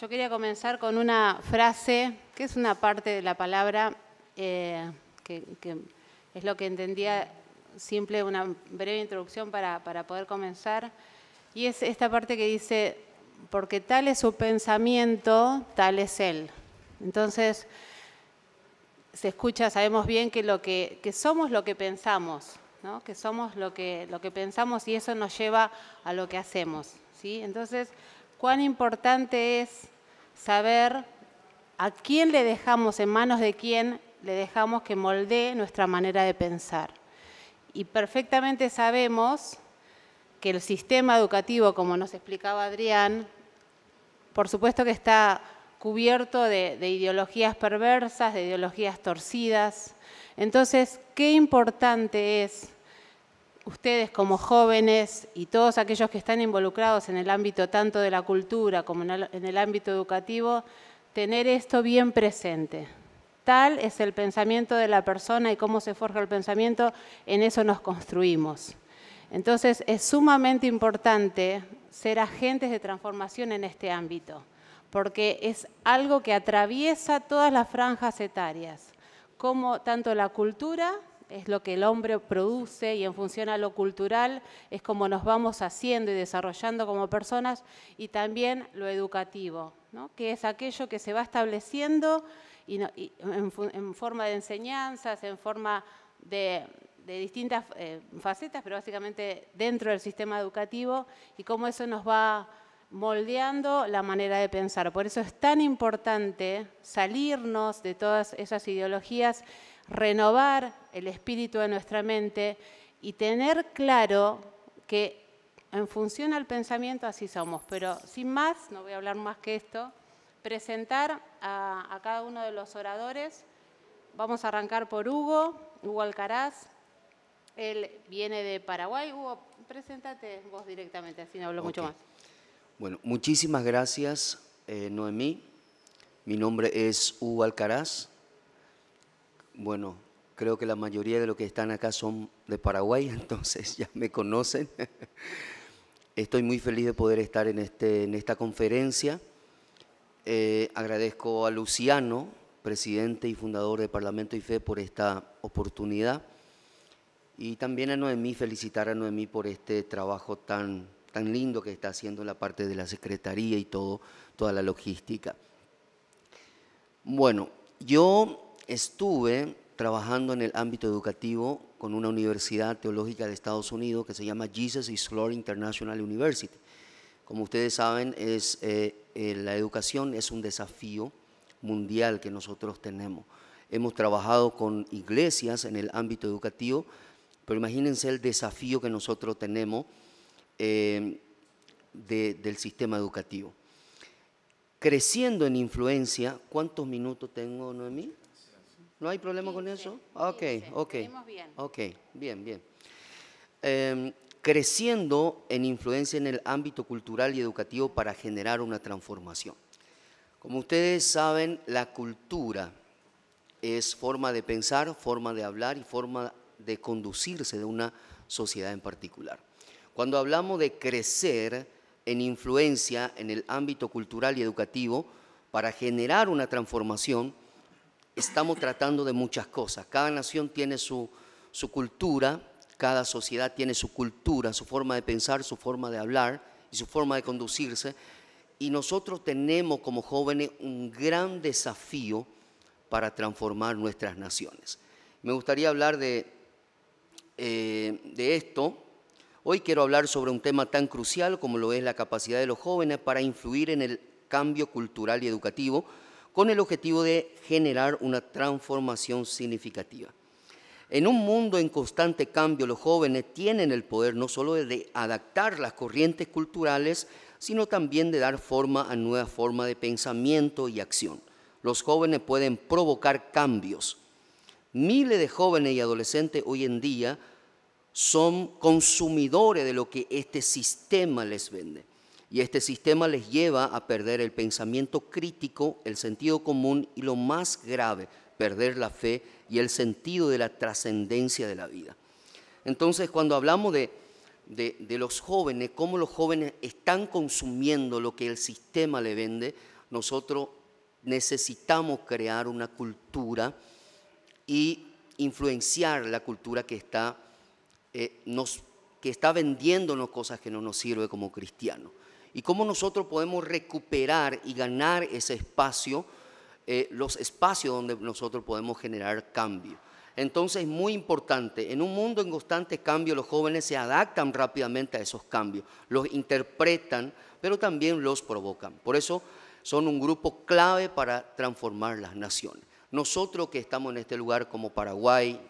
Yo quería comenzar con una frase, que es una parte de la palabra, eh, que, es lo que entendía, simple, una breve introducción para, para poder comenzar, y es esta parte que dice, porque tal es su pensamiento, tal es él. Entonces, se escucha, sabemos bien que, lo que, somos lo que pensamos, ¿no? que somos lo que, lo que pensamos y eso nos lleva a lo que hacemos. ¿sí? Entonces, cuán importante es saber a quién le dejamos, en manos de quién le dejamos que moldee nuestra manera de pensar. Y perfectamente sabemos que el sistema educativo, como nos explicaba Adrián, por supuesto que está cubierto de, de, ideologías perversas, de ideologías torcidas. Entonces, qué importante es ustedes como jóvenes y todos aquellos que están involucrados en el ámbito tanto de la cultura como en el ámbito educativo, tener esto bien presente. Tal es el pensamiento de la persona y cómo se forja el pensamiento, en eso nos construimos. Entonces es sumamente importante ser agentes de transformación en este ámbito, porque es algo que atraviesa todas las franjas etarias, como tanto la cultura es lo que el hombre produce y en función a lo cultural es como nos vamos haciendo y desarrollando como personas y también lo educativo, que es aquello que se va estableciendo y en, forma de enseñanzas, en forma de, distintas eh, facetas, pero básicamente dentro del sistema educativo y cómo eso nos va moldeando la manera de pensar. Por eso es tan importante salirnos de todas esas ideologías, renovar el espíritu de nuestra mente y tener claro que en función al pensamiento así somos. Pero sin más, no voy a hablar más que esto, presentar a, cada uno de los oradores. Vamos a arrancar por Hugo, Hugo Alcaraz. Él viene de Paraguay. Hugo, preséntate vos directamente, así no hablo mucho más. Bueno, muchísimas gracias, eh, Noemí. Mi nombre es Hugo Alcaraz. Bueno, Creo que la mayoría de los que están acá son de Paraguay, entonces ya me conocen. Estoy muy feliz de poder estar en, este, en esta conferencia. Eh, agradezco a Luciano, presidente y fundador de Parlamento y Fe, por esta oportunidad. Y también a Noemí, felicitar a Noemí por este trabajo tan, tan lindo que está haciendo la parte de la Secretaría y todo, toda la logística. Bueno, yo estuve trabajando en el ámbito educativo con una universidad teológica de Estados Unidos que se llama Jesus is International University. Como ustedes saben, es, eh, eh, la educación es un desafío mundial que nosotros tenemos. Hemos trabajado con iglesias en el ámbito educativo, pero imagínense el desafío que nosotros tenemos eh, del sistema educativo. Creciendo en influencia, ¿cuántos minutos tengo, Noemí? ¿No hay problema con eso? Ah, ok, 15, ok. Bien. Ok, bien, bien. Em, creciendo en influencia en el ámbito cultural y educativo para generar una transformación. Como ustedes saben, la cultura es forma de pensar, forma de hablar y forma de conducirse de una sociedad en particular. Cuando hablamos de crecer en influencia en el ámbito cultural y educativo para generar una transformación, estamos tratando de muchas cosas. Cada nación tiene su, cultura, cada sociedad tiene su cultura, su forma de pensar, su forma de hablar y su forma de conducirse. Y nosotros tenemos como jóvenes un gran desafío para transformar nuestras naciones. Me gustaría hablar de eh, esto. Hoy quiero hablar sobre un tema tan crucial como lo es la capacidad de los jóvenes para influir en el cambio cultural y educativo con el objetivo de generar una transformación significativa. En un mundo en constante cambio, los jóvenes tienen el poder no solo de adaptar las corrientes culturales, sino también de dar forma a nuevas formas de pensamiento y acción. Los jóvenes pueden provocar cambios. Miles de jóvenes y adolescentes hoy en día son consumidores de lo que este sistema les vende. Y este sistema les lleva a perder el pensamiento crítico, el sentido común y lo más grave, perder la fe y el sentido de la trascendencia de la vida. Entonces, cuando hablamos de, los jóvenes, cómo los jóvenes están consumiendo lo que el sistema le vende, nosotros necesitamos crear una cultura y influenciar la cultura que está, eh, vendiéndonos cosas que no nos sirven como cristianos y cómo nosotros podemos recuperar y ganar ese espacio, eh, los espacios donde nosotros podemos generar cambio. Entonces es muy importante, en un mundo en constante cambio los jóvenes se adaptan rápidamente a esos cambios, los interpretan, pero también los provocan. Por eso son un grupo clave para transformar las naciones. Nosotros que estamos en este lugar como Paraguay,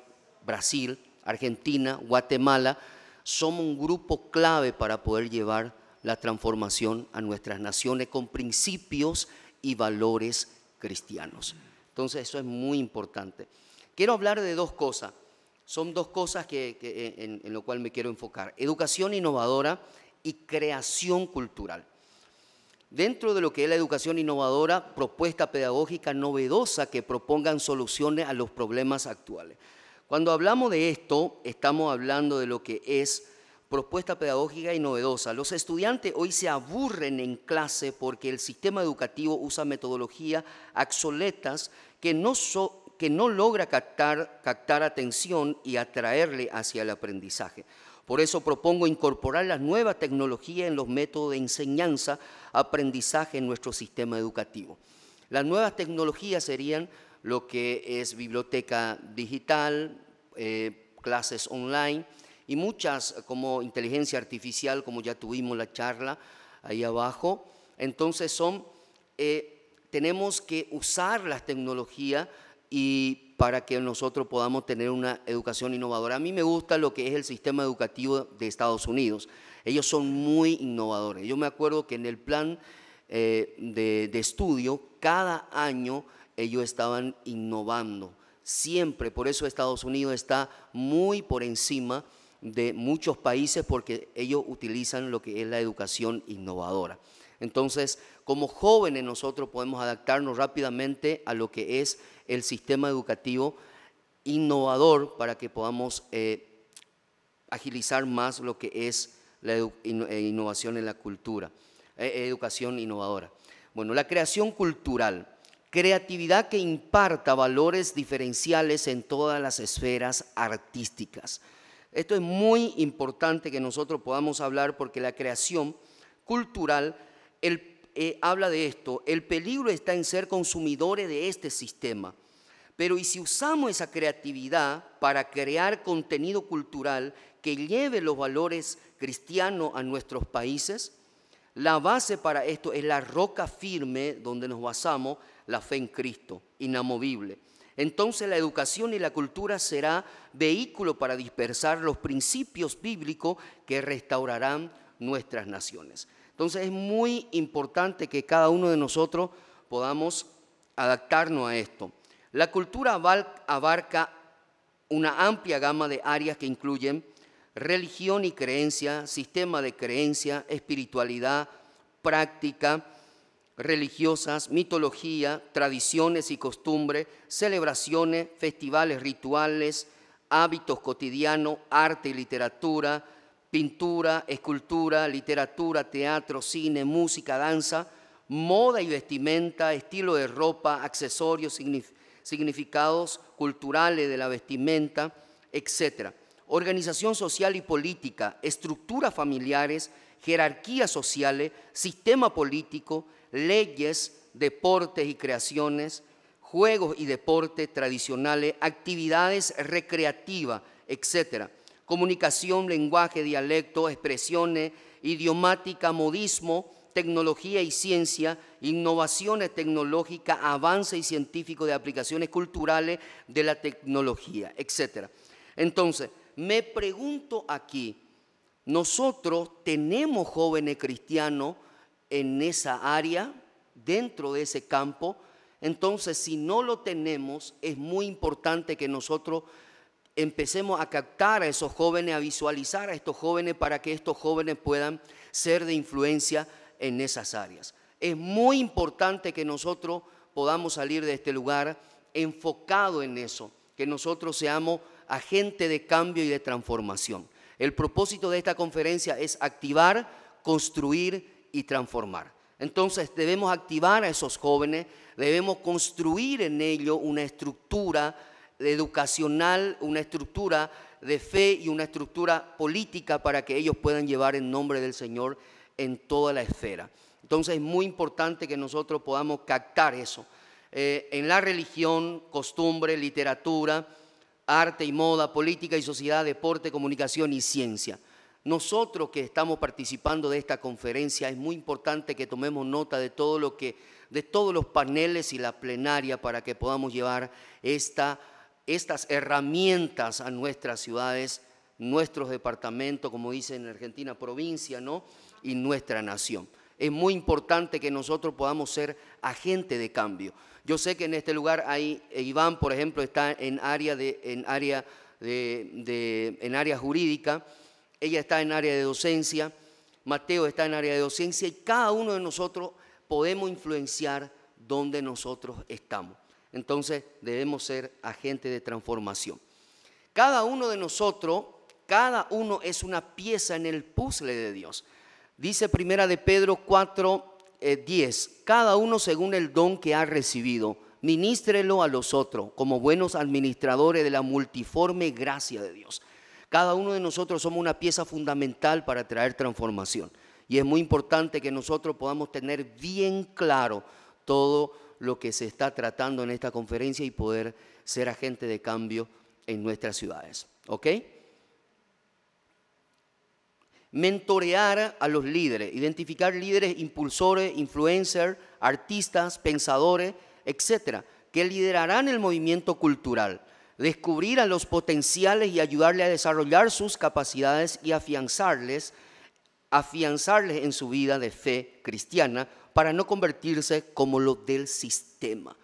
Brasil, Argentina, Guatemala, somos un grupo clave para poder llevar la transformación a nuestras naciones con principios y valores cristianos. Entonces eso es muy importante. Quiero hablar de dos cosas. Son dos cosas que, eh, en, lo cual me quiero enfocar. Educación innovadora y creación cultural. Dentro de lo que es la educación innovadora, propuesta pedagógica novedosa que propongan soluciones a los problemas actuales. Cuando hablamos de esto, estamos hablando de lo que es propuesta pedagógica y novedosa. Los estudiantes hoy se aburren en clase porque el sistema educativo usa metodologías obsoletas que no, logra captar, atención y atraerle hacia el aprendizaje. Por eso propongo incorporar las nuevas tecnologías en los métodos de enseñanza, aprendizaje en nuestro sistema educativo. Las nuevas tecnologías serían lo que es biblioteca digital, eh, clases online, y muchas eh, como inteligencia artificial, como ya tuvimos la charla ahí abajo. Entonces son, eh, tenemos que usar las tecnologías y para que nosotros podamos tener una educación innovadora. A mí me gusta lo que es el sistema educativo de Estados Unidos. Ellos son muy innovadores. Yo me acuerdo que en el plan eh, de, de estudio, cada año ellos estaban innovando siempre. Por eso Estados Unidos está muy por encima de muchos países porque ellos utilizan lo que es la educación innovadora. Entonces, como jóvenes nosotros podemos adaptarnos rápidamente a lo que es el sistema educativo innovador para que podamos eh, agilizar más lo que es la eh, innovación en la cultura, e-, educación innovadora. Bueno, la creación cultural, creatividad que imparta valores diferenciales en todas las esferas artísticas. Esto es muy importante que nosotros podamos hablar porque la creación cultural eh, habla de esto. El peligro está en ser consumidores de este sistema. Pero ¿y si usamos esa creatividad para crear contenido cultural que lleve los valores cristianos a nuestros países? La base para esto es la roca firme donde nos basamos, la fe en Cristo, inamovible entonces la educación y la cultura será vehículo para dispersar los principios bíblicos que restaurarán nuestras naciones. Entonces es muy importante que cada uno de nosotros podamos adaptarnos a esto. La cultura abarca una amplia gama de áreas que incluyen religión y creencia, sistema de creencia, espiritualidad, práctica, religiosas, mitología, tradiciones y costumbres, celebraciones, festivales, rituales, hábitos cotidianos, arte y literatura, pintura, escultura, literatura, teatro, cine, música, danza, moda y vestimenta, estilo de ropa, accesorios, significados culturales de la vestimenta, etc. Organización social y política, estructuras familiares, jerarquías sociales, sistema político, leyes, deportes y creaciones, juegos y deportes tradicionales, actividades recreativas, etc. Comunicación, lenguaje, dialecto, expresiones, idiomática, modismo, tecnología y ciencia, innovaciones tecnológicas, avance y científico de aplicaciones culturales de la tecnología, etc. Entonces, me pregunto aquí, nosotros tenemos jóvenes cristianos en esa área, dentro de ese campo. Entonces, si no lo tenemos, es muy importante que nosotros empecemos a captar a esos jóvenes, a visualizar a estos jóvenes para que estos jóvenes puedan ser de influencia en esas áreas. Es muy importante que nosotros podamos salir de este lugar enfocado en eso, que nosotros seamos agentes de cambio y de transformación. El propósito de esta conferencia es activar, construir y transformar. Entonces debemos activar a esos jóvenes, debemos construir en ellos una estructura educacional, una estructura de fe y una estructura política para que ellos puedan llevar el nombre del Señor en toda la esfera. Entonces es muy importante que nosotros podamos captar eso. Eh, en la religión, costumbre, literatura, arte y moda, política y sociedad, deporte, comunicación y ciencia. Nosotros que estamos participando de esta conferencia, es muy importante que tomemos nota de todo lo que, de todos los paneles y la plenaria para que podamos llevar estas herramientas a nuestras ciudades, nuestros departamentos, como dicen en Argentina, provincia, ¿no? Y nuestra nación. Es muy importante que nosotros podamos ser agentes de cambio. Yo sé que en este lugar hay, eh, Iván, por ejemplo, está en área, de, en área, en área jurídica, ella está en área de docencia, Mateo está en área de docencia y cada uno de nosotros podemos influenciar donde nosotros estamos. Entonces debemos ser agentes de transformación. Cada uno de nosotros, cada uno es una pieza en el puzzle de Dios. Dice primera de Pedro 4, 10, eh, cada uno según el don que ha recibido, ministrelo a los otros como buenos administradores de la multiforme gracia de Dios. Cada uno de nosotros somos una pieza fundamental para traer transformación. Y es muy importante que nosotros podamos tener bien claro todo lo que se está tratando en esta conferencia y poder ser agente de cambio en nuestras ciudades. ¿Ok? Mentorear a los líderes, identificar líderes, impulsores, influencers, artistas, pensadores, etcétera, que liderarán el movimiento cultural descubrir a los potenciales y ayudarle a desarrollar sus capacidades y afianzarles, afianzarles en su vida de fe cristiana para no convertirse como lo del sistema.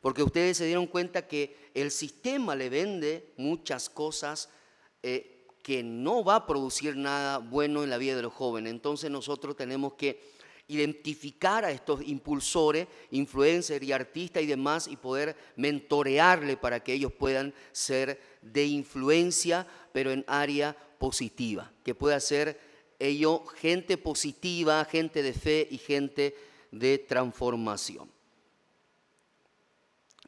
Porque ustedes se dieron cuenta que el sistema le vende muchas cosas eh, que no va a producir nada bueno en la vida de los jóvenes. Entonces nosotros tenemos que identificar a estos impulsores, influencers y artistas y demás y poder mentorearle para que ellos puedan ser de influencia, pero en área positiva, que pueda ser ello gente positiva, gente de fe y gente de transformación.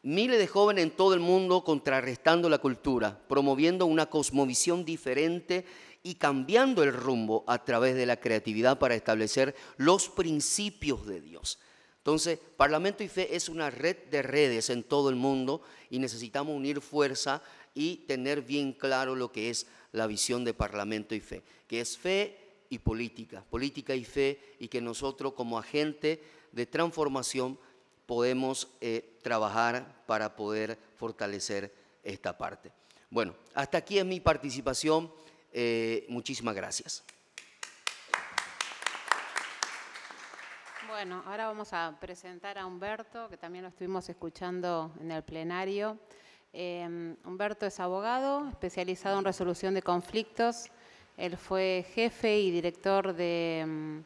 Miles de jóvenes en todo el mundo contrarrestando la cultura, promoviendo una cosmovisión diferente y cambiando el rumbo a través de la creatividad para establecer los principios de Dios. Entonces, Parlamento y Fe es una red de redes en todo el mundo y necesitamos unir fuerza y tener bien claro lo que es la visión de Parlamento y Fe, que es fe y política, política y fe, y que nosotros como agente de transformación podemos eh, trabajar para poder fortalecer esta parte. Bueno, hasta aquí es mi participación. Eh, muchísimas gracias. Bueno, ahora vamos a presentar a Humberto, que también lo estuvimos escuchando en el plenario. Em, Humberto es abogado, especializado en resolución de conflictos. Él fue jefe y director em,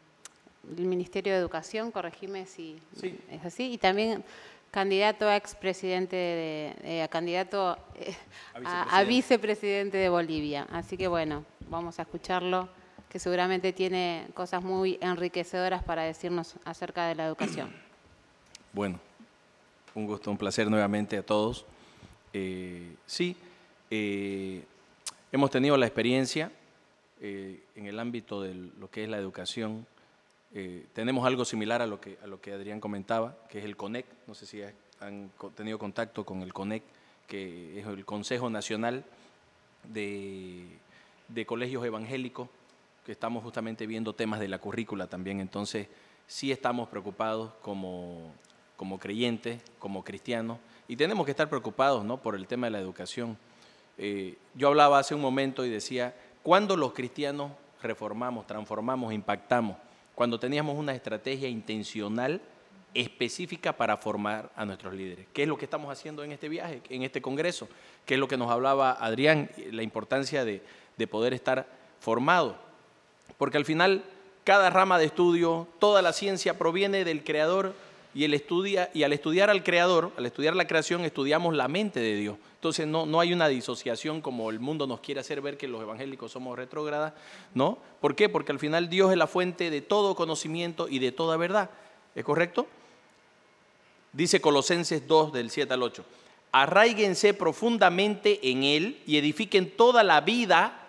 del Ministerio de Educación, corregime si es así, y también candidato a expresidente, eh, a candidato eh, a, vicepresidente de Bolivia. Así que bueno, vamos a escucharlo, que seguramente tiene cosas muy enriquecedoras para decirnos acerca de la educación. Bueno, un gusto, un placer nuevamente a todos. Eh, sí, hemos tenido la experiencia en el ámbito de lo que es la educación eh, tenemos algo similar a lo, que, Adrián comentaba, que es el CONEC. No sé si han tenido contacto con el CONEC, que es el Consejo Nacional de, Colegios Evangélicos, que estamos justamente viendo temas de la currícula también. Entonces, sí estamos preocupados como, creyentes, como cristianos, y tenemos que estar preocupados por el tema de la educación. Eh, yo hablaba hace un momento y decía, ¿cuándo los cristianos reformamos, transformamos, impactamos? cuando teníamos una estrategia intencional específica para formar a nuestros líderes. ¿Qué es lo que estamos haciendo en este viaje, en este congreso? ¿Qué es lo que nos hablaba Adrián, la importancia de, poder estar formado? Porque al final, cada rama de estudio, toda la ciencia proviene del creador y, estudia, y al estudiar al Creador, al estudiar la creación, estudiamos la mente de Dios. Entonces no, no hay una disociación como el mundo nos quiere hacer ver que los evangélicos somos retrógradas, ¿no? ¿Por qué? Porque al final Dios es la fuente de todo conocimiento y de toda verdad. ¿Es correcto? Dice Colosenses 2 del 7 al 8. Arraíguense profundamente en Él y edifiquen toda la vida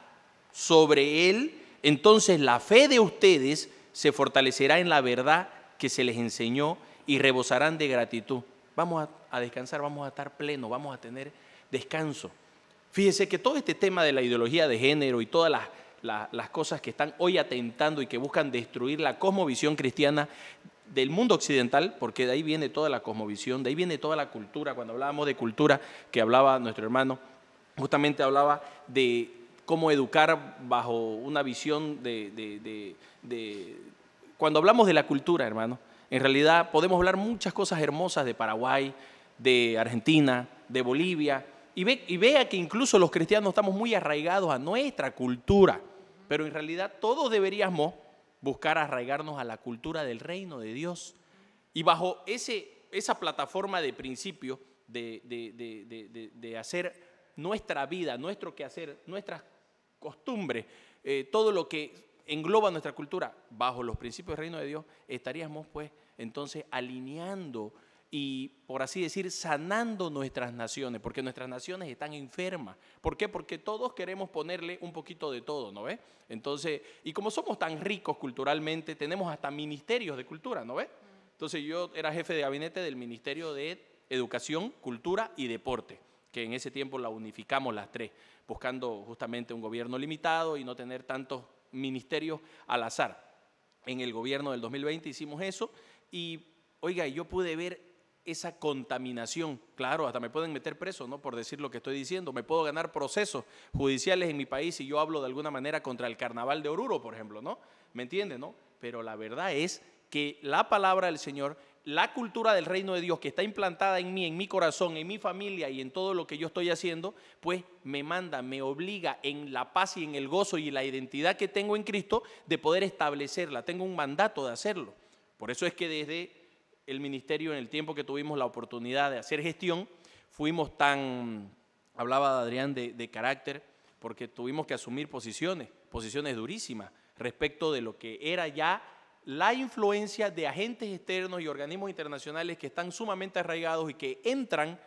sobre Él. Entonces la fe de ustedes se fortalecerá en la verdad que se les enseñó y rebosarán de gratitud. Vamos a, descansar, vamos a estar plenos, vamos a tener descanso. Fíjese que todo este tema de la ideología de género y todas las, las, cosas que están hoy atentando y que buscan destruir la cosmovisión cristiana del mundo occidental, porque de ahí viene toda la cosmovisión, de ahí viene toda la cultura. Cuando hablábamos de cultura, que hablaba nuestro hermano, justamente hablaba de cómo educar bajo una visión de... Cuando hablamos de la cultura, hermano, en realidad podemos hablar muchas cosas hermosas de Paraguay, de Argentina, de Bolivia, y, vea que incluso los cristianos estamos muy arraigados a nuestra cultura, pero en realidad todos deberíamos buscar arraigarnos a la cultura del reino de Dios. Y bajo ese, esa plataforma de principio de, de, hacer nuestra vida, nuestro quehacer, nuestras costumbres, eh, todo lo que engloba nuestra cultura bajo los principios del reino de Dios, estaríamos pues entonces alineando y, por así decir, sanando nuestras naciones, porque nuestras naciones están enfermas. ¿Por qué? Porque todos queremos ponerle un poquito de todo, ¿no ves? Entonces, y como somos tan ricos culturalmente, tenemos hasta ministerios de cultura, ¿no ves? Entonces yo era jefe de gabinete del Ministerio de Educación, Cultura y Deporte, que en ese tiempo la unificamos las tres, buscando justamente un gobierno limitado y no tener tantos ministerio al azar. En el gobierno del 2020 hicimos eso y, oiga, yo pude ver esa contaminación. Claro, hasta me pueden meter preso, ¿no? Por decir lo que estoy diciendo. Me puedo ganar procesos judiciales en mi país si yo hablo de alguna manera contra el carnaval de Oruro, por ejemplo, ¿no? ¿Me entiende, no? Pero la verdad es que la palabra del Señor la cultura del reino de Dios que está implantada en mí, en mi corazón, en mi familia y en todo lo que yo estoy haciendo, pues me manda, me obliga en la paz y en el gozo y la identidad que tengo en Cristo de poder establecerla. Tengo un mandato de hacerlo. Por eso es que desde el ministerio, en el tiempo que tuvimos la oportunidad de hacer gestión, fuimos tan, hablaba Adrián de, de carácter, porque tuvimos que asumir posiciones, posiciones durísimas respecto de lo que era ya la influencia de agentes externos y organismos internacionales que están sumamente arraigados y que entran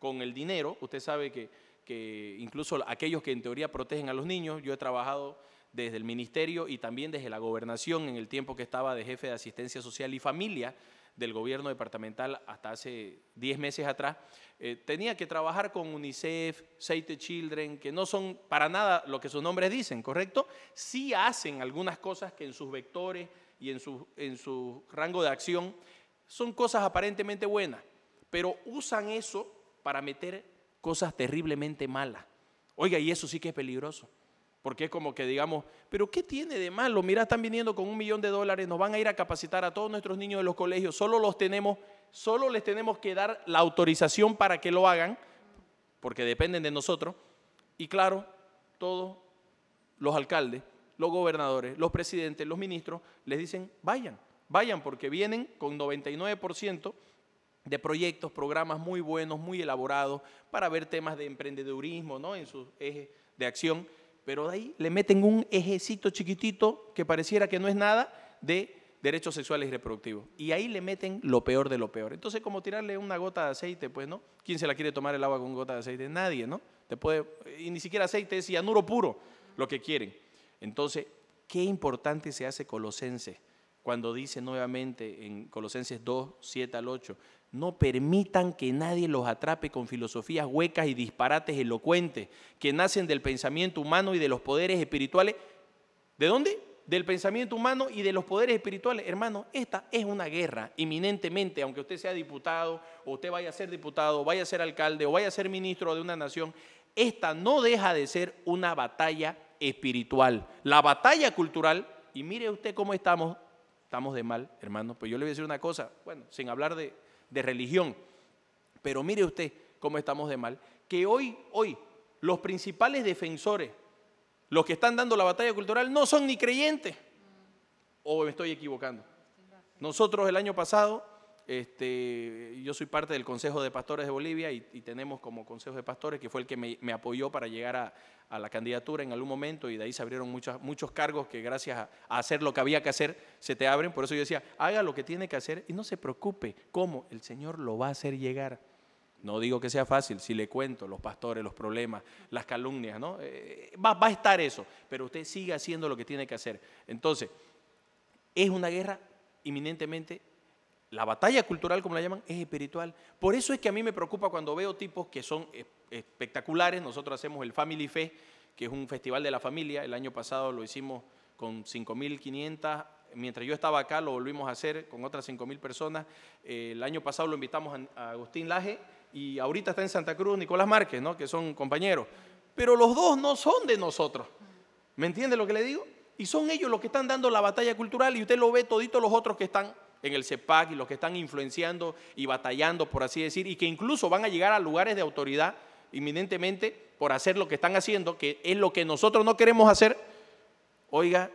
con el dinero. Usted sabe que, incluso aquellos que en teoría protegen a los niños, yo he trabajado desde el ministerio y también desde la gobernación en el tiempo que estaba de jefe de asistencia social y familia, del gobierno departamental hasta hace 10 meses atrás, eh, tenía que trabajar con UNICEF, Save the Children, que no son para nada lo que sus nombres dicen, ¿correcto? Sí hacen algunas cosas que en sus vectores y en su, en su rango de acción son cosas aparentemente buenas, pero usan eso para meter cosas terriblemente malas. Oiga, y eso sí que es peligroso. Porque es como que digamos, pero ¿qué tiene de malo? Mira, están viniendo con un millón de dólares, nos van a ir a capacitar a todos nuestros niños de los colegios, solo los tenemos, solo les tenemos que dar la autorización para que lo hagan, porque dependen de nosotros. Y claro, todos los alcaldes, los gobernadores, los presidentes, los ministros, les dicen, vayan, vayan, porque vienen con 99% de proyectos, programas muy buenos, muy elaborados, para ver temas de emprendedurismo ¿no? en sus ejes de acción pero de ahí le meten un ejecito chiquitito que pareciera que no es nada de derechos sexuales y reproductivos. Y ahí le meten lo peor de lo peor. Entonces, como tirarle una gota de aceite, pues, ¿no? ¿Quién se la quiere tomar el agua con gota de aceite? Nadie, ¿no? Te puede, y ni siquiera aceite, es cianuro puro lo que quieren. Entonces, qué importante se hace Colosenses cuando dice nuevamente en Colosenses 2, 7 al 8, no permitan que nadie los atrape con filosofías huecas y disparates elocuentes que nacen del pensamiento humano y de los poderes espirituales. ¿De dónde? Del pensamiento humano y de los poderes espirituales. Hermano, esta es una guerra inminentemente, aunque usted sea diputado, o usted vaya a ser diputado, o vaya a ser alcalde, o vaya a ser ministro de una nación. Esta no deja de ser una batalla espiritual. La batalla cultural, y mire usted cómo estamos, estamos de mal, hermano. Pues yo le voy a decir una cosa, bueno, sin hablar de, de religión. Pero mire usted cómo estamos de mal, que hoy, hoy, los principales defensores, los que están dando la batalla cultural, no son ni creyentes. ¿O me estoy equivocando? Nosotros el año pasado este, yo soy parte del Consejo de Pastores de Bolivia y, tenemos como Consejo de Pastores que fue el que me, apoyó para llegar a, la candidatura en algún momento y de ahí se abrieron muchos, muchos cargos que gracias a, hacer lo que había que hacer se te abren. Por eso yo decía, haga lo que tiene que hacer y no se preocupe, ¿cómo? El Señor lo va a hacer llegar. No digo que sea fácil, si le cuento los pastores, los problemas, las calumnias, ¿no? Eh, va, va a estar eso, pero usted sigue haciendo lo que tiene que hacer. Entonces, es una guerra inminentemente la batalla cultural, como la llaman, es espiritual. Por eso es que a mí me preocupa cuando veo tipos que son espectaculares. Nosotros hacemos el Family Fest, que es un festival de la familia. El año pasado lo hicimos con 5.500. Mientras yo estaba acá, lo volvimos a hacer con otras 5.000 personas. el año pasado lo invitamos a, Agustín Laje y ahorita está en Santa Cruz Nicolás Márquez, ¿no? que son compañeros. Pero los dos no son de nosotros. ¿Me entiende lo que le digo? Y son ellos los que están dando la batalla cultural y usted lo ve todito los otros que están en el CEPAC y los que están influenciando y batallando, por así decir, y que incluso van a llegar a lugares de autoridad inminentemente por hacer lo que están haciendo, que es lo que nosotros no queremos hacer, oiga,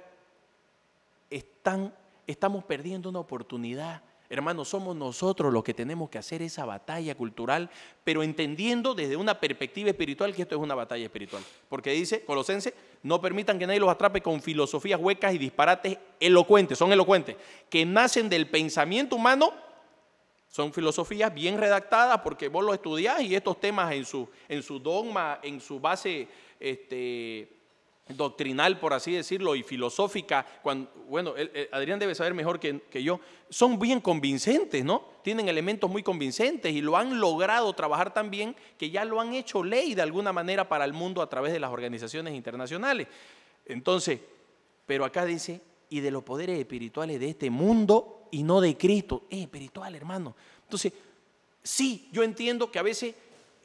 están, estamos perdiendo una oportunidad Hermanos, somos nosotros los que tenemos que hacer esa batalla cultural, pero entendiendo desde una perspectiva espiritual que esto es una batalla espiritual. Porque dice Colosense, no permitan que nadie los atrape con filosofías huecas y disparates elocuentes, son elocuentes, que nacen del pensamiento humano son filosofías bien redactadas porque vos lo estudiás y estos temas en su, en su dogma, en su base este, doctrinal, por así decirlo, y filosófica, cuando, bueno, Adrián debe saber mejor que, que, yo, son bien convincentes, ¿no? Tienen elementos muy convincentes y lo han logrado trabajar tan bien que ya lo han hecho ley de alguna manera para el mundo a través de las organizaciones internacionales. Entonces, pero acá dice, y de los poderes espirituales de este mundo y no de Cristo. Es espiritual, hermano. Entonces, sí, yo entiendo que a veces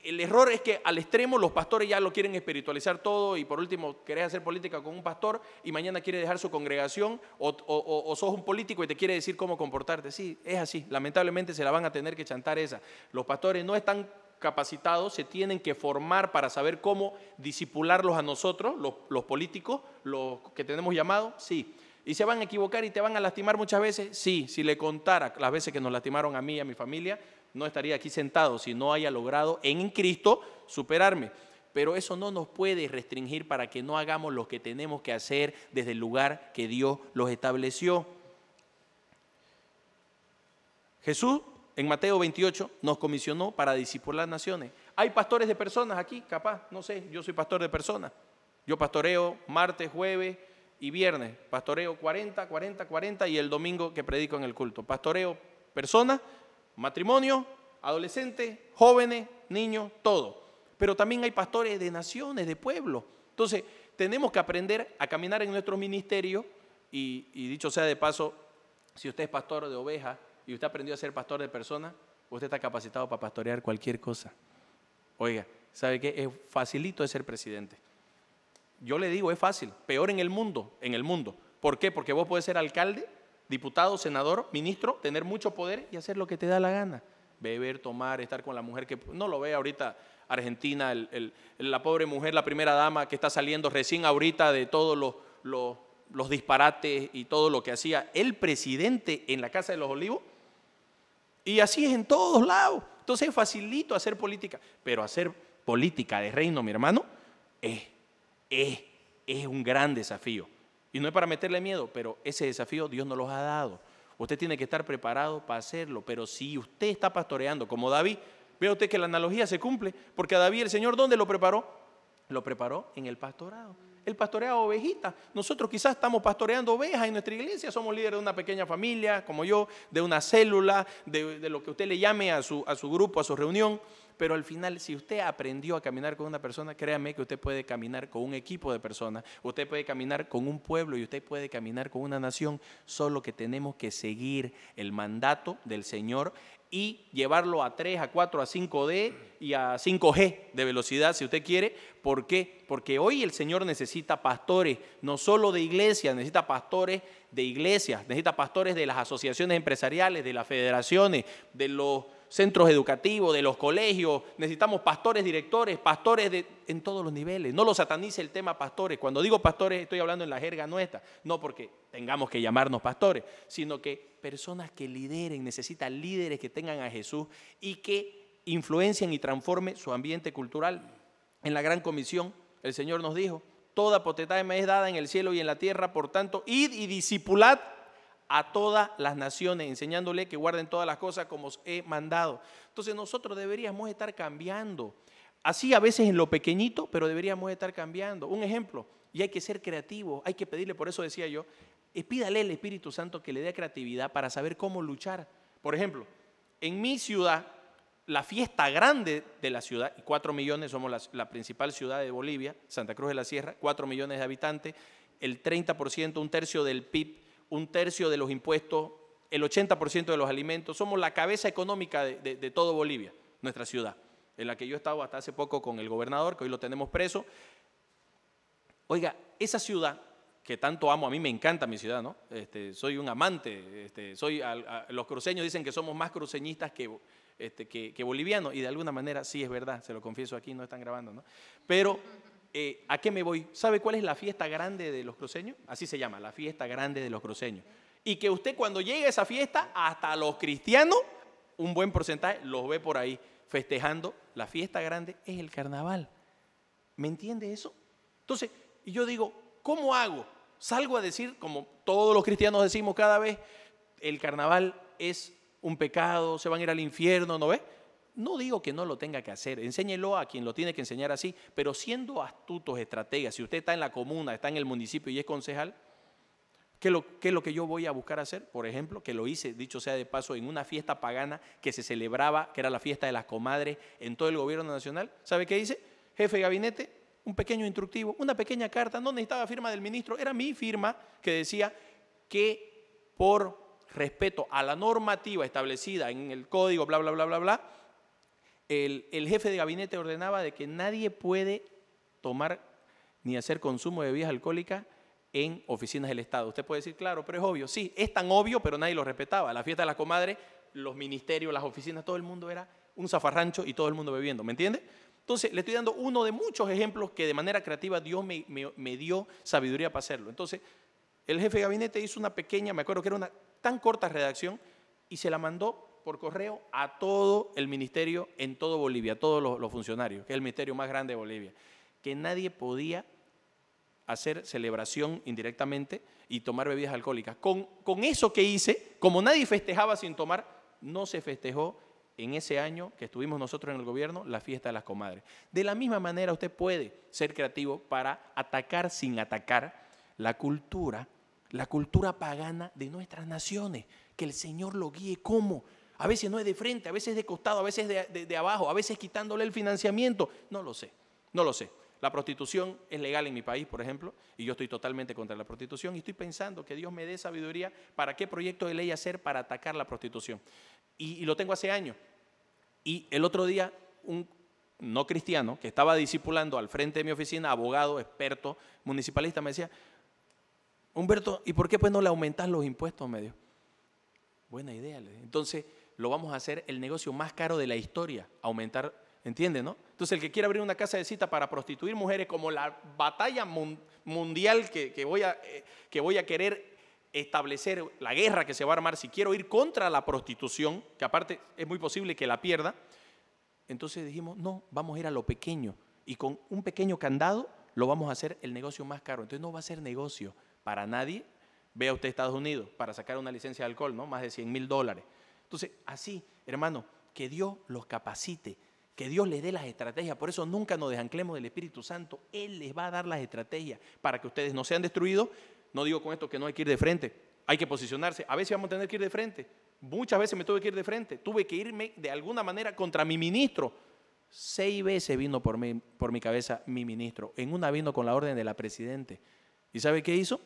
el error es que al extremo los pastores ya lo quieren espiritualizar todo y por último querés hacer política con un pastor y mañana quiere dejar su congregación o, sos un político y te quiere decir cómo comportarte. Sí, es así. Lamentablemente se la van a tener que chantar esa. Los pastores no están capacitados, se tienen que formar para saber cómo disipularlos a nosotros, los, los políticos, los que tenemos llamados, sí. ¿Y se van a equivocar y te van a lastimar muchas veces? Sí, si le contara las veces que nos lastimaron a mí y a mi familia, no estaría aquí sentado si no haya logrado en Cristo superarme. Pero eso no nos puede restringir para que no hagamos lo que tenemos que hacer desde el lugar que Dios los estableció. Jesús en Mateo 28 nos comisionó para disipular naciones. Hay pastores de personas aquí, capaz, no sé, yo soy pastor de personas. Yo pastoreo martes, jueves y viernes. Pastoreo 40, 40, 40 y el domingo que predico en el culto. Pastoreo personas Matrimonio, adolescente, jóvenes, niños, todo. Pero también hay pastores de naciones, de pueblos. Entonces, tenemos que aprender a caminar en nuestro ministerio y, dicho sea de paso, si usted es pastor de ovejas y usted aprendió a ser pastor de personas, usted está capacitado para pastorear cualquier cosa. Oiga, ¿sabe qué? Es facilito de ser presidente. Yo le digo, es fácil. Peor en el mundo, en el mundo. ¿Por qué? Porque vos podés ser alcalde diputado, senador, ministro, tener mucho poder y hacer lo que te da la gana. Beber, tomar, estar con la mujer que no lo ve ahorita Argentina, la pobre mujer, la primera dama que está saliendo recién ahorita de todos los, disparates y todo lo que hacía el presidente en la Casa de los Olivos. Y así es en todos lados. Entonces es facilito hacer política. Pero hacer política de reino, mi hermano, es un gran desafío. Y no es para meterle miedo, pero ese desafío Dios no los ha dado. Usted tiene que estar preparado para hacerlo, pero si usted está pastoreando como David, vea usted que la analogía se cumple, porque a David el Señor, ¿dónde lo preparó? Lo preparó en el pastorado. el pastorea ovejitas. Nosotros quizás estamos pastoreando ovejas en nuestra iglesia. Somos líderes de una pequeña familia, como yo, de una célula, de, lo que usted le llame a su, a su grupo, a su reunión pero al final, si usted aprendió a caminar con una persona, créame que usted puede caminar con un equipo de personas, usted puede caminar con un pueblo y usted puede caminar con una nación, solo que tenemos que seguir el mandato del Señor y llevarlo a 3, a 4, a 5D y a 5G de velocidad, si usted quiere. ¿Por qué? Porque hoy el Señor necesita pastores, no solo de iglesias, necesita pastores de iglesias, necesita pastores de las asociaciones empresariales, de las federaciones, de los centros educativos, de los colegios, necesitamos pastores directores, pastores en todos los niveles. No lo satanice el tema pastores. Cuando digo pastores estoy hablando en la jerga nuestra, no porque tengamos que llamarnos pastores, sino que personas que lideren, necesitan líderes que tengan a Jesús y que influencien y transformen su ambiente cultural. En la gran comisión el Señor nos dijo, toda potestad me es dada en el cielo y en la tierra, por tanto, id y discipulad a todas las naciones, enseñándole que guarden todas las cosas como os he mandado. Entonces nosotros deberíamos estar cambiando. Así a veces en lo pequeñito, pero deberíamos estar cambiando. Un ejemplo, y hay que ser creativos, hay que pedirle, por eso decía yo, eh, pídale al Espíritu Santo que le dé creatividad para saber cómo luchar. Por ejemplo, en mi ciudad, la fiesta grande de la ciudad, y 4 millones somos la, la, principal ciudad de Bolivia, Santa Cruz de la Sierra, 4 millones de habitantes, el 30%, un tercio del PIB un tercio de los impuestos, el 80% de los alimentos. Somos la cabeza económica de, todo Bolivia, nuestra ciudad, en la que yo he estado hasta hace poco con el gobernador, que hoy lo tenemos preso. Oiga, esa ciudad que tanto amo, a mí me encanta mi ciudad, ¿no? Este, soy un amante, este, soy los cruceños dicen que somos más cruceñistas este, que, que bolivianos, y de alguna manera sí es verdad, se lo confieso aquí, no están grabando, ¿no? Pero eh, ¿a qué me voy? ¿Sabe cuál es la fiesta grande de los cruceños? Así se llama, la fiesta grande de los cruceños. Y que usted cuando llegue a esa fiesta, hasta los cristianos, un buen porcentaje los ve por ahí festejando. La fiesta grande es el carnaval. ¿Me entiende eso? Entonces, yo digo, ¿cómo hago? Salgo a decir, como todos los cristianos decimos cada vez, el carnaval es un pecado, se van a ir al infierno, ¿no ve? No digo que no lo tenga que hacer, enséñelo a quien lo tiene que enseñar así, pero siendo astutos, estrategas, si usted está en la comuna, está en el municipio y es concejal, ¿qué, es lo que yo voy a buscar hacer? Por ejemplo, que lo hice, dicho sea de paso, en una fiesta pagana que se celebraba, que era la fiesta de las comadres en todo el gobierno nacional. ¿Sabe qué dice? Jefe de gabinete, un pequeño instructivo, una pequeña carta, no necesitaba firma del ministro, era mi firma que decía que por respeto a la normativa establecida en el código, bla, bla, bla, bla, bla, el, jefe de gabinete ordenaba de que nadie puede tomar ni hacer consumo de bebidas alcohólicas en oficinas del Estado. Usted puede decir, claro, pero es obvio. Sí, es tan obvio, pero nadie lo respetaba. La fiesta de las comadres, los ministerios, las oficinas, todo el mundo era un zafarrancho y todo el mundo bebiendo, ¿me entiende? Entonces, le estoy dando uno de muchos ejemplos que de manera creativa Dios me, me dio sabiduría para hacerlo. Entonces, el jefe de gabinete hizo una pequeña, me acuerdo que era una tan corta redacción, y se la mandó por correo a todo el ministerio en todo Bolivia, a todos los, funcionarios, que es el ministerio más grande de Bolivia, que nadie podía hacer celebración indirectamente y tomar bebidas alcohólicas. Con, con eso que hice, como nadie festejaba sin tomar, no se festejó en ese año que estuvimos nosotros en el gobierno la fiesta de las comadres. De la misma manera, usted puede ser creativo para atacar sin atacar la cultura, la cultura pagana de nuestras naciones. Que el Señor lo guíe. ¿Cómo? A veces no es de frente, a veces de costado, a veces de, abajo, a veces quitándole el financiamiento. No lo sé, no lo sé. La prostitución es legal en mi país, por ejemplo, y yo estoy totalmente contra la prostitución y estoy pensando que Dios me dé sabiduría para qué proyecto de ley hacer para atacar la prostitución. Y, lo tengo hace años. Y el otro día, un no cristiano que estaba discipulando al frente de mi oficina, abogado, experto, municipalista, me decía, Humberto, ¿y por qué pues no le aumentas los impuestos, medio? Buena idea. Entonces, lo vamos a hacer el negocio más caro de la historia, aumentar, ¿entiendes, no? Entonces el que quiera abrir una casa de cita para prostituir mujeres como la batalla mundial que, voy a, eh, que voy a querer establecer, la guerra que se va a armar, si quiero ir contra la prostitución, que aparte es muy posible que la pierda, entonces dijimos, no, vamos a ir a lo pequeño y con un pequeño candado lo vamos a hacer el negocio más caro. Entonces no va a ser negocio para nadie. Vea usted Estados Unidos para sacar una licencia de alcohol, ¿no? Más de 100 mil dólares. Entonces, así, hermano, que Dios los capacite, que Dios les dé las estrategias. Por eso nunca nos desanclemos del Espíritu Santo. Él les va a dar las estrategias para que ustedes no sean destruidos. No digo con esto que no hay que ir de frente, hay que posicionarse. A veces vamos a tener que ir de frente. Muchas veces me tuve que ir de frente. Tuve que irme de alguna manera contra mi ministro. Seis veces vino por, mí, por mi cabeza mi ministro. En una vino con la orden de la presidente. ¿Y sabe qué hizo?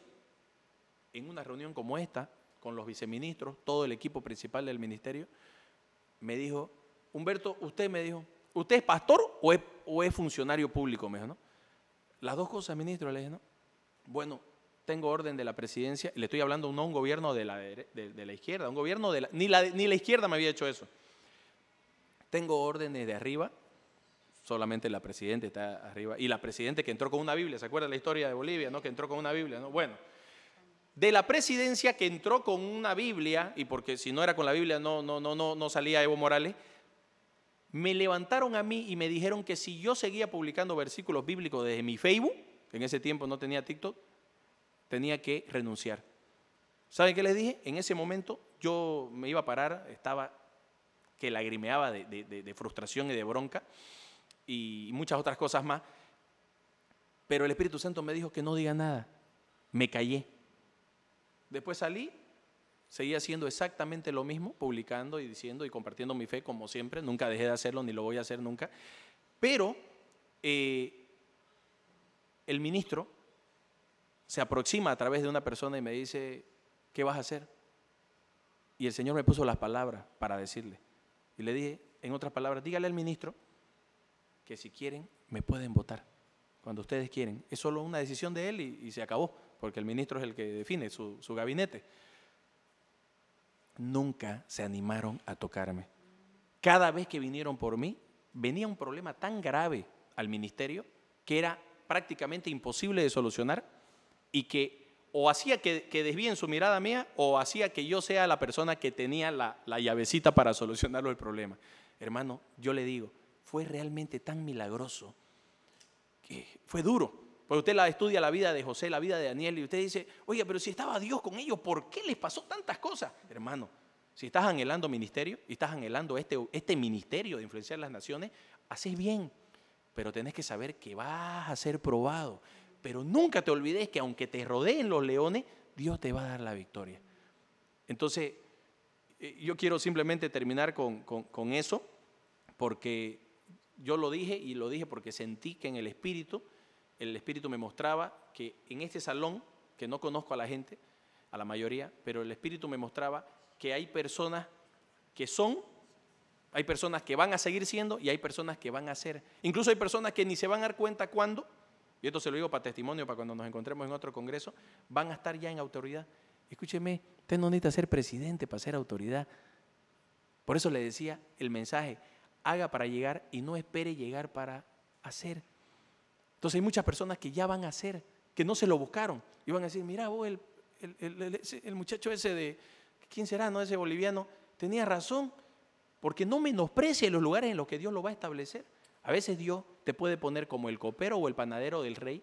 En una reunión como esta, con los viceministros, todo el equipo principal del ministerio, me dijo, Humberto, usted me dijo, ¿usted es pastor o es, funcionario público? Me dijo, ¿no? Las dos cosas, ministro, le dije, ¿no? Bueno, tengo orden de la presidencia, le estoy hablando no a un gobierno de la, izquierda, un gobierno de la, ni, la, ni la izquierda me había hecho eso. Tengo órdenes de arriba, solamente la presidenta está arriba, y la presidenta que entró con una Biblia, ¿se acuerda la historia de Bolivia, no? Que entró con una Biblia, ¿no? Bueno, de la presidencia que entró con una Biblia, y porque si no era con la Biblia no, no, no, no, no salía Evo Morales, me levantaron a mí y me dijeron que si yo seguía publicando versículos bíblicos desde mi Facebook, que en ese tiempo no tenía TikTok, tenía que renunciar. ¿Saben qué les dije? En ese momento yo me iba a parar, estaba que lagrimeaba de frustración y de bronca y muchas otras cosas más, pero el Espíritu Santo me dijo que no diga nada. Me callé. Después salí, seguía haciendo exactamente lo mismo, publicando y diciendo y compartiendo mi fe como siempre, nunca dejé de hacerlo ni lo voy a hacer nunca, pero eh, el ministro se aproxima a través de una persona y me dice, ¿qué vas a hacer? Y el Señor me puso las palabras para decirle. Y le dije, en otras palabras, dígale al ministro que si quieren, me pueden votar. Cuando ustedes quieren. Es solo una decisión de él y se acabó porque el ministro es el que define su, gabinete. Nunca se animaron a tocarme. Cada vez que vinieron por mí, venía un problema tan grave al ministerio que era prácticamente imposible de solucionar y que o hacía que, desvíen su mirada mía o hacía que yo sea la persona que tenía la, la llavecita para solucionarlo el problema. Hermano, yo le digo, fue realmente tan milagroso que fue duro, porque usted la estudia la vida de José, la vida de Daniel, y usted dice, oye, pero si estaba Dios con ellos, ¿por qué les pasó tantas cosas? Hermano, si estás anhelando ministerio y estás anhelando este, este ministerio de influenciar las naciones, haces bien, pero tenés que saber que vas a ser probado. Pero nunca te olvides que aunque te rodeen los leones, Dios te va a dar la victoria. Entonces, eh, yo quiero simplemente terminar con eso, porque yo lo dije y lo dije porque sentí que en el Espíritu el Espíritu me mostraba que en este salón, que no conozco a la gente, a la mayoría, pero el Espíritu me mostraba que hay personas que son, hay personas que van a seguir siendo y hay personas que van a ser. Incluso hay personas que ni se van a dar cuenta cuándo, y esto se lo digo para testimonio, para cuando nos encontremos en otro congreso, van a estar ya en autoridad. Escúcheme, usted no necesita ser presidente para ser autoridad. Por eso le decía el mensaje, haga para llegar y no espere llegar para hacer. Entonces hay muchas personas que ya van a hacer, que no se lo buscaron. Y van a decir, mira vos, el, muchacho ese de, ¿quién será? No, ese boliviano, tenía razón, porque no menosprecie los lugares en los que Dios lo va a establecer. A veces Dios te puede poner como el copero o el panadero del rey,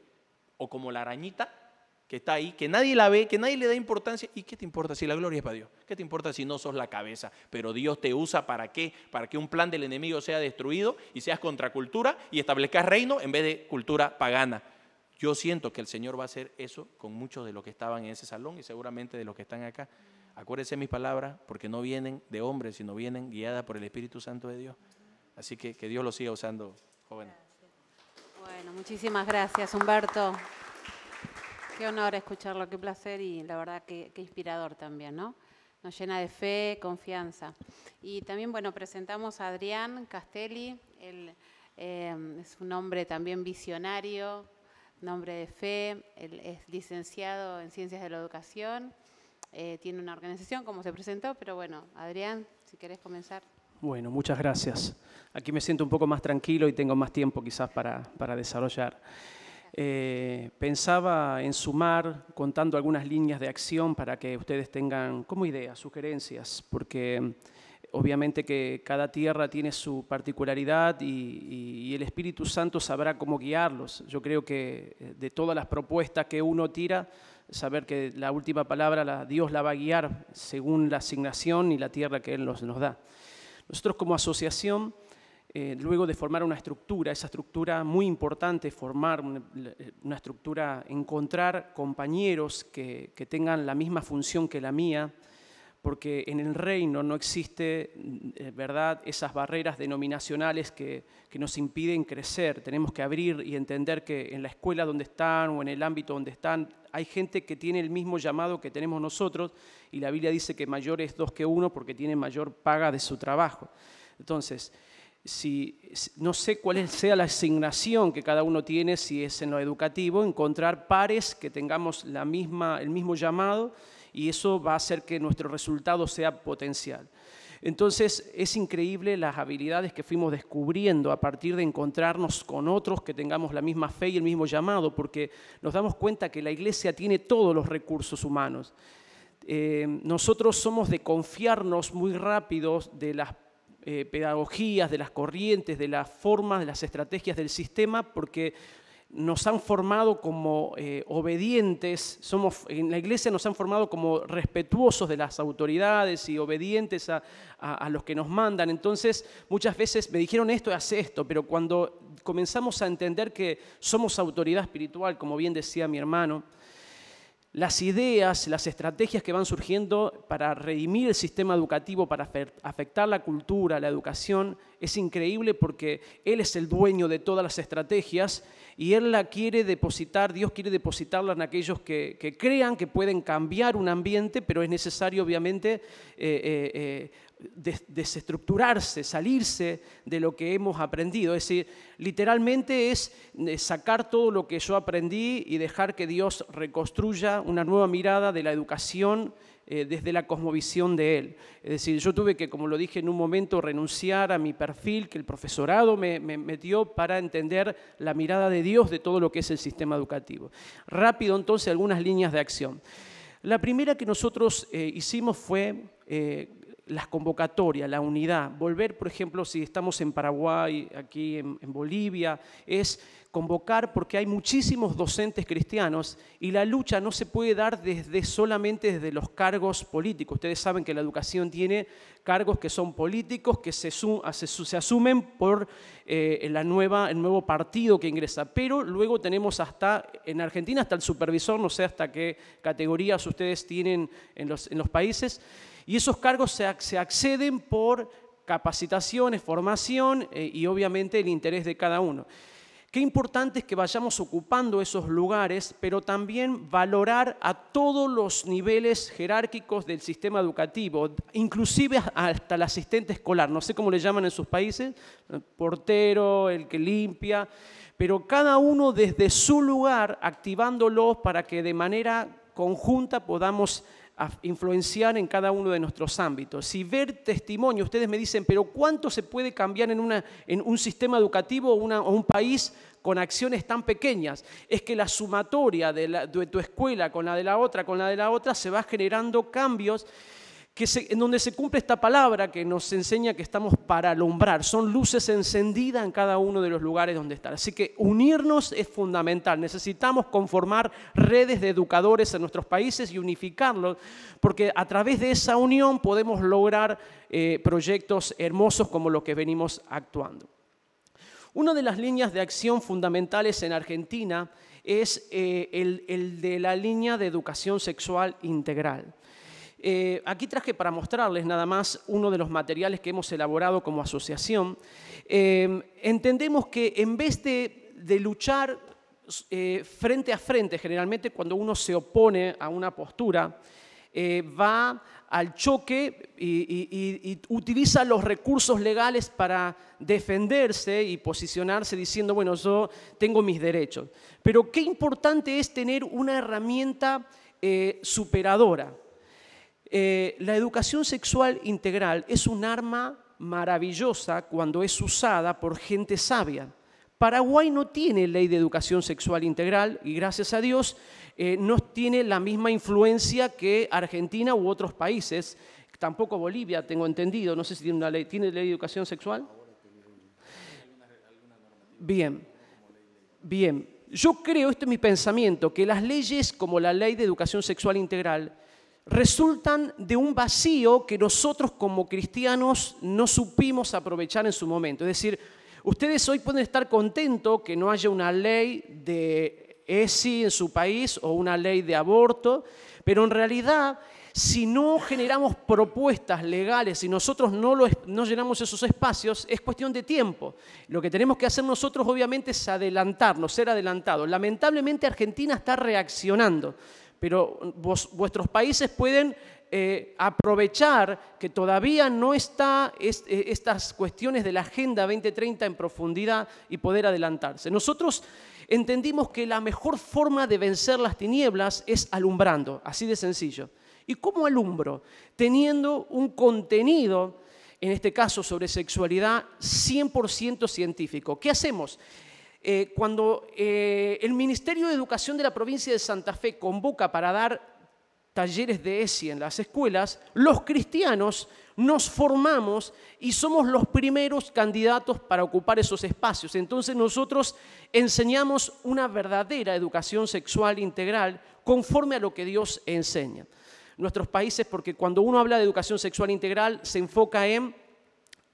o como la arañita que está ahí, que nadie la ve, que nadie le da importancia. ¿Y qué te importa si la gloria es para Dios? ¿Qué te importa si no sos la cabeza? Pero Dios te usa para qué? Para que un plan del enemigo sea destruido y seas contracultura y establezcas reino en vez de cultura pagana. Yo siento que el Señor va a hacer eso con muchos de los que estaban en ese salón y seguramente de los que están acá. Acuérdense mis palabras, porque no vienen de hombres, sino vienen guiadas por el Espíritu Santo de Dios. Así que que Dios los siga usando, jóvenes. Bueno, muchísimas gracias, Humberto. Qué honor escucharlo, qué placer y la verdad que, qué inspirador también, ¿no? Nos llena de fe, confianza. Y también, bueno, presentamos a Adrián Castelli, él em, es un hombre también visionario, nombre de fe, él es licenciado en Ciencias de la Educación, eh, tiene una organización como se presentó, pero bueno, Adrián, si querés comenzar. Bueno, muchas gracias. Aquí me siento un poco más tranquilo y tengo más tiempo quizás para, para desarrollar. Eh, pensaba en sumar contando algunas líneas de acción para que ustedes tengan como ideas, sugerencias, porque mm, obviamente que cada tierra tiene su particularidad y, el Espíritu Santo sabrá cómo guiarlos. Yo creo que eh, de todas las propuestas que uno tira, saber que la última palabra la, Dios la va a guiar según la asignación y la tierra que Él nos, nos da. Nosotros como asociación eh, luego de formar una estructura, esa estructura muy importante, formar eh, una, estructura, encontrar compañeros que, que, tengan la misma función que la mía, porque en el reino no existe, mm, eh, ¿verdad?, esas barreras denominacionales que, que, nos impiden crecer. Tenemos que abrir y entender que en la escuela donde están o en el ámbito donde están, hay gente que tiene el mismo llamado que tenemos nosotros y la Biblia dice que mayor es dos que uno porque tiene mayor paga de su trabajo. Entonces, si, no sé cuál sea la asignación que cada uno tiene, si es en lo educativo, encontrar pares que tengamos la misma, el mismo llamado y eso va a hacer que nuestro resultado sea potencial. Entonces es increíble las habilidades que fuimos descubriendo a partir de encontrarnos con otros que tengamos la misma fe y el mismo llamado, porque nos damos cuenta que la iglesia tiene todos los recursos humanos. Eh, nosotros somos de confiarnos muy rápido de las eh, pedagogías, de las corrientes, de las formas, de las estrategias del sistema, porque nos han formado como eh, obedientes, somos, en la iglesia nos han formado como respetuosos de las autoridades y obedientes a, los que nos mandan. Entonces, muchas veces me dijeron esto, y hace esto, pero cuando comenzamos a entender que somos autoridad espiritual, como bien decía mi hermano, las ideas, las estrategias que van surgiendo para redimir el sistema educativo, para afectar la cultura, la educación, es increíble porque Él es el dueño de todas las estrategias y Él la quiere depositar, Dios quiere depositarla en aquellos que, crean que pueden cambiar un ambiente, pero es necesario obviamente eh, eh, eh, desestructurarse, salirse de lo que hemos aprendido. Es decir, literalmente es eh, sacar todo lo que yo aprendí y dejar que Dios reconstruya una nueva mirada de la educación eh, desde la cosmovisión de Él. Es decir, yo tuve que, como lo dije en un momento, renunciar a mi perfil que el profesorado me, me, dio para entender la mirada de Dios de todo lo que es el sistema educativo. Rápido entonces algunas líneas de acción. La primera que nosotros eh, hicimos fue las convocatorias, la unidad, volver, por ejemplo, si estamos en Paraguay, aquí en, Bolivia, es convocar porque hay muchísimos docentes cristianos y la lucha no se puede dar desde solamente desde los cargos políticos. Ustedes saben que la educación tiene cargos que son políticos, que se, asumen por eh, la nueva, el nuevo partido que ingresa, pero luego tenemos hasta, en Argentina, hasta el supervisor, no sé hasta qué categorías ustedes tienen en los, en los países, y esos cargos se, acceden por capacitaciones, formación eh, y obviamente el interés de cada uno. Qué importante es que vayamos ocupando esos lugares, pero también valorar a todos los niveles jerárquicos del sistema educativo, inclusive hasta el asistente escolar, no sé cómo le llaman en sus países, portero, el que limpia, pero cada uno desde su lugar activándolos para que de manera conjunta podamos a influenciar en cada uno de nuestros ámbitos. Si ver testimonio, ustedes me dicen, pero ¿cuánto se puede cambiar en, un sistema educativo o, un país con acciones tan pequeñas? Es que la sumatoria de, la, de tu escuela con la de la otra, con la de la otra, se va generando cambios en donde se cumple esta palabra que nos enseña que estamos para alumbrar. Son luces encendidas en cada uno de los lugares donde están. Así que unirnos es fundamental. Necesitamos conformar redes de educadores en nuestros países y unificarlos, porque a través de esa unión podemos lograr eh, proyectos hermosos como los que venimos actuando. Una de las líneas de acción fundamentales en Argentina es eh, el de la línea de educación sexual integral. Eh, aquí traje para mostrarles nada más uno de los materiales que hemos elaborado como asociación. Eh, entendemos que en vez de, luchar eh, frente a frente, generalmente cuando uno se opone a una postura, va al choque y, utiliza los recursos legales para defenderse y posicionarse diciendo, bueno, yo tengo mis derechos. Pero qué importante es tener una herramienta superadora eh, la educación sexual integral es un arma maravillosa cuando es usada por gente sabia. Paraguay no tiene ley de educación sexual integral y gracias a Dios eh, no tiene la misma influencia que Argentina u otros países, tampoco Bolivia, tengo entendido, no sé si tiene una ley, ¿tiene ley de educación sexual? Bien, bien. Yo creo, este es mi pensamiento, que las leyes como la ley de educación sexual integral resultan de un vacío que nosotros como cristianos no supimos aprovechar en su momento. Es decir, ustedes hoy pueden estar contentos que no haya una ley de ESI en su país o una ley de aborto, pero en realidad si no generamos propuestas legales, si nosotros no, no, llenamos esos espacios, es cuestión de tiempo. Lo que tenemos que hacer nosotros obviamente es adelantarnos, ser adelantados. Lamentablemente Argentina está reaccionando pero vuestros países pueden eh, aprovechar que todavía no están eh, estas cuestiones de la Agenda 2030 en profundidad y poder adelantarse. Nosotros entendimos que la mejor forma de vencer las tinieblas es alumbrando, así de sencillo. ¿Y cómo alumbro? Teniendo un contenido en este caso sobre sexualidad, 100% científico. ¿Qué hacemos? Eh, cuando eh, el Ministerio de Educación de la provincia de Santa Fe convoca para dar talleres de ESI en las escuelas, los cristianos nos formamos y somos los primeros candidatos para ocupar esos espacios. Entonces nosotros enseñamos una verdadera educación sexual integral conforme a lo que Dios enseña. Nuestros países, porque cuando uno habla de educación sexual integral, se enfoca en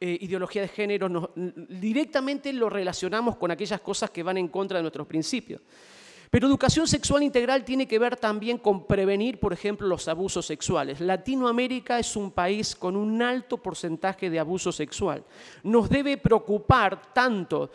eh, ideología de género, directamente lo relacionamos con aquellas cosas que van en contra de nuestros principios. Pero educación sexual integral tiene que ver también con prevenir, por ejemplo, los abusos sexuales. Latinoamérica es un país con un alto porcentaje de abuso sexual. Nos debe preocupar tanto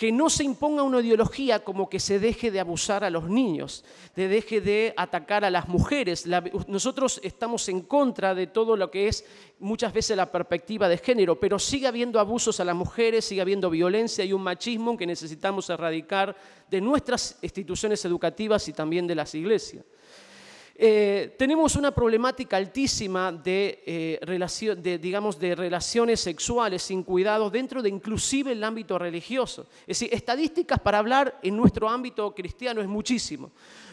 que no se imponga una ideología como que se deje de abusar a los niños, se deje de atacar a las mujeres. nosotros estamos en contra de todo lo que es muchas veces la perspectiva de género, pero sigue habiendo abusos a las mujeres, sigue habiendo violencia y un machismo que necesitamos erradicar de nuestras instituciones educativas y también de las iglesias. Eh, tenemos una problemática altísima eh, de, digamos, de relaciones sexuales sin cuidado dentro de inclusive el ámbito religioso. Es decir, estadísticas para hablar en nuestro ámbito cristiano es muchísimo.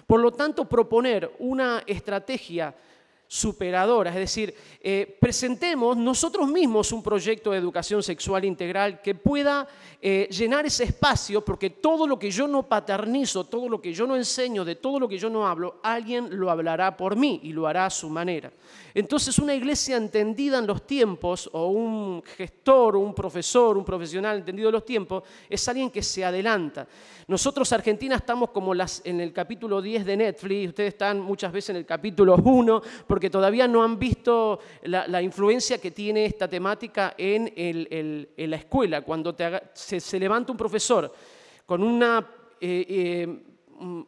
Por lo tanto, proponer una estrategia superadoras. Es decir, eh, presentemos nosotros mismos un proyecto de educación sexual integral que pueda eh, llenar ese espacio, porque todo lo que yo no paternizo, todo lo que yo no enseño, de todo lo que yo no hablo, alguien lo hablará por mí y lo hará a su manera. Entonces, una iglesia entendida en los tiempos, o un gestor, un profesor, un profesional entendido en los tiempos, es alguien que se adelanta. Nosotros, Argentina, estamos como las en el capítulo 10 de Netflix, ustedes están muchas veces en el capítulo 1, porque todavía no han visto la, influencia que tiene esta temática en, la escuela. Cuando se, levanta un profesor con una, eh, eh,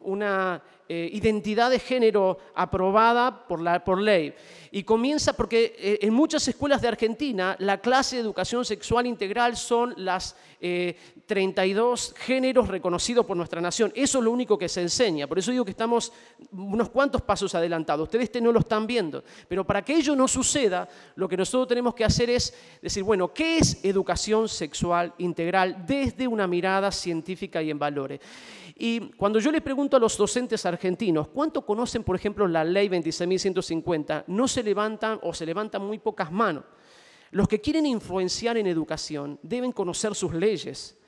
una eh, identidad de género aprobada por, la, por ley. Y comienza porque eh, en muchas escuelas de Argentina la clase de educación sexual integral son las 32 eh, géneros reconocidos por nuestra nación. Eso es lo único que se enseña. Por eso digo que estamos unos cuantos pasos adelantados. Ustedes este no lo están viendo. Pero para que ello no suceda, lo que nosotros tenemos que hacer es decir, bueno, ¿qué es educación sexual integral desde una mirada científica y en valores? Y cuando yo le pregunto a los docentes argentinos, ¿cuánto conocen, por ejemplo, la ley 26.150? No se levantan o se levantan muy pocas manos. Los que quieren influenciar en educación deben conocer sus leyes.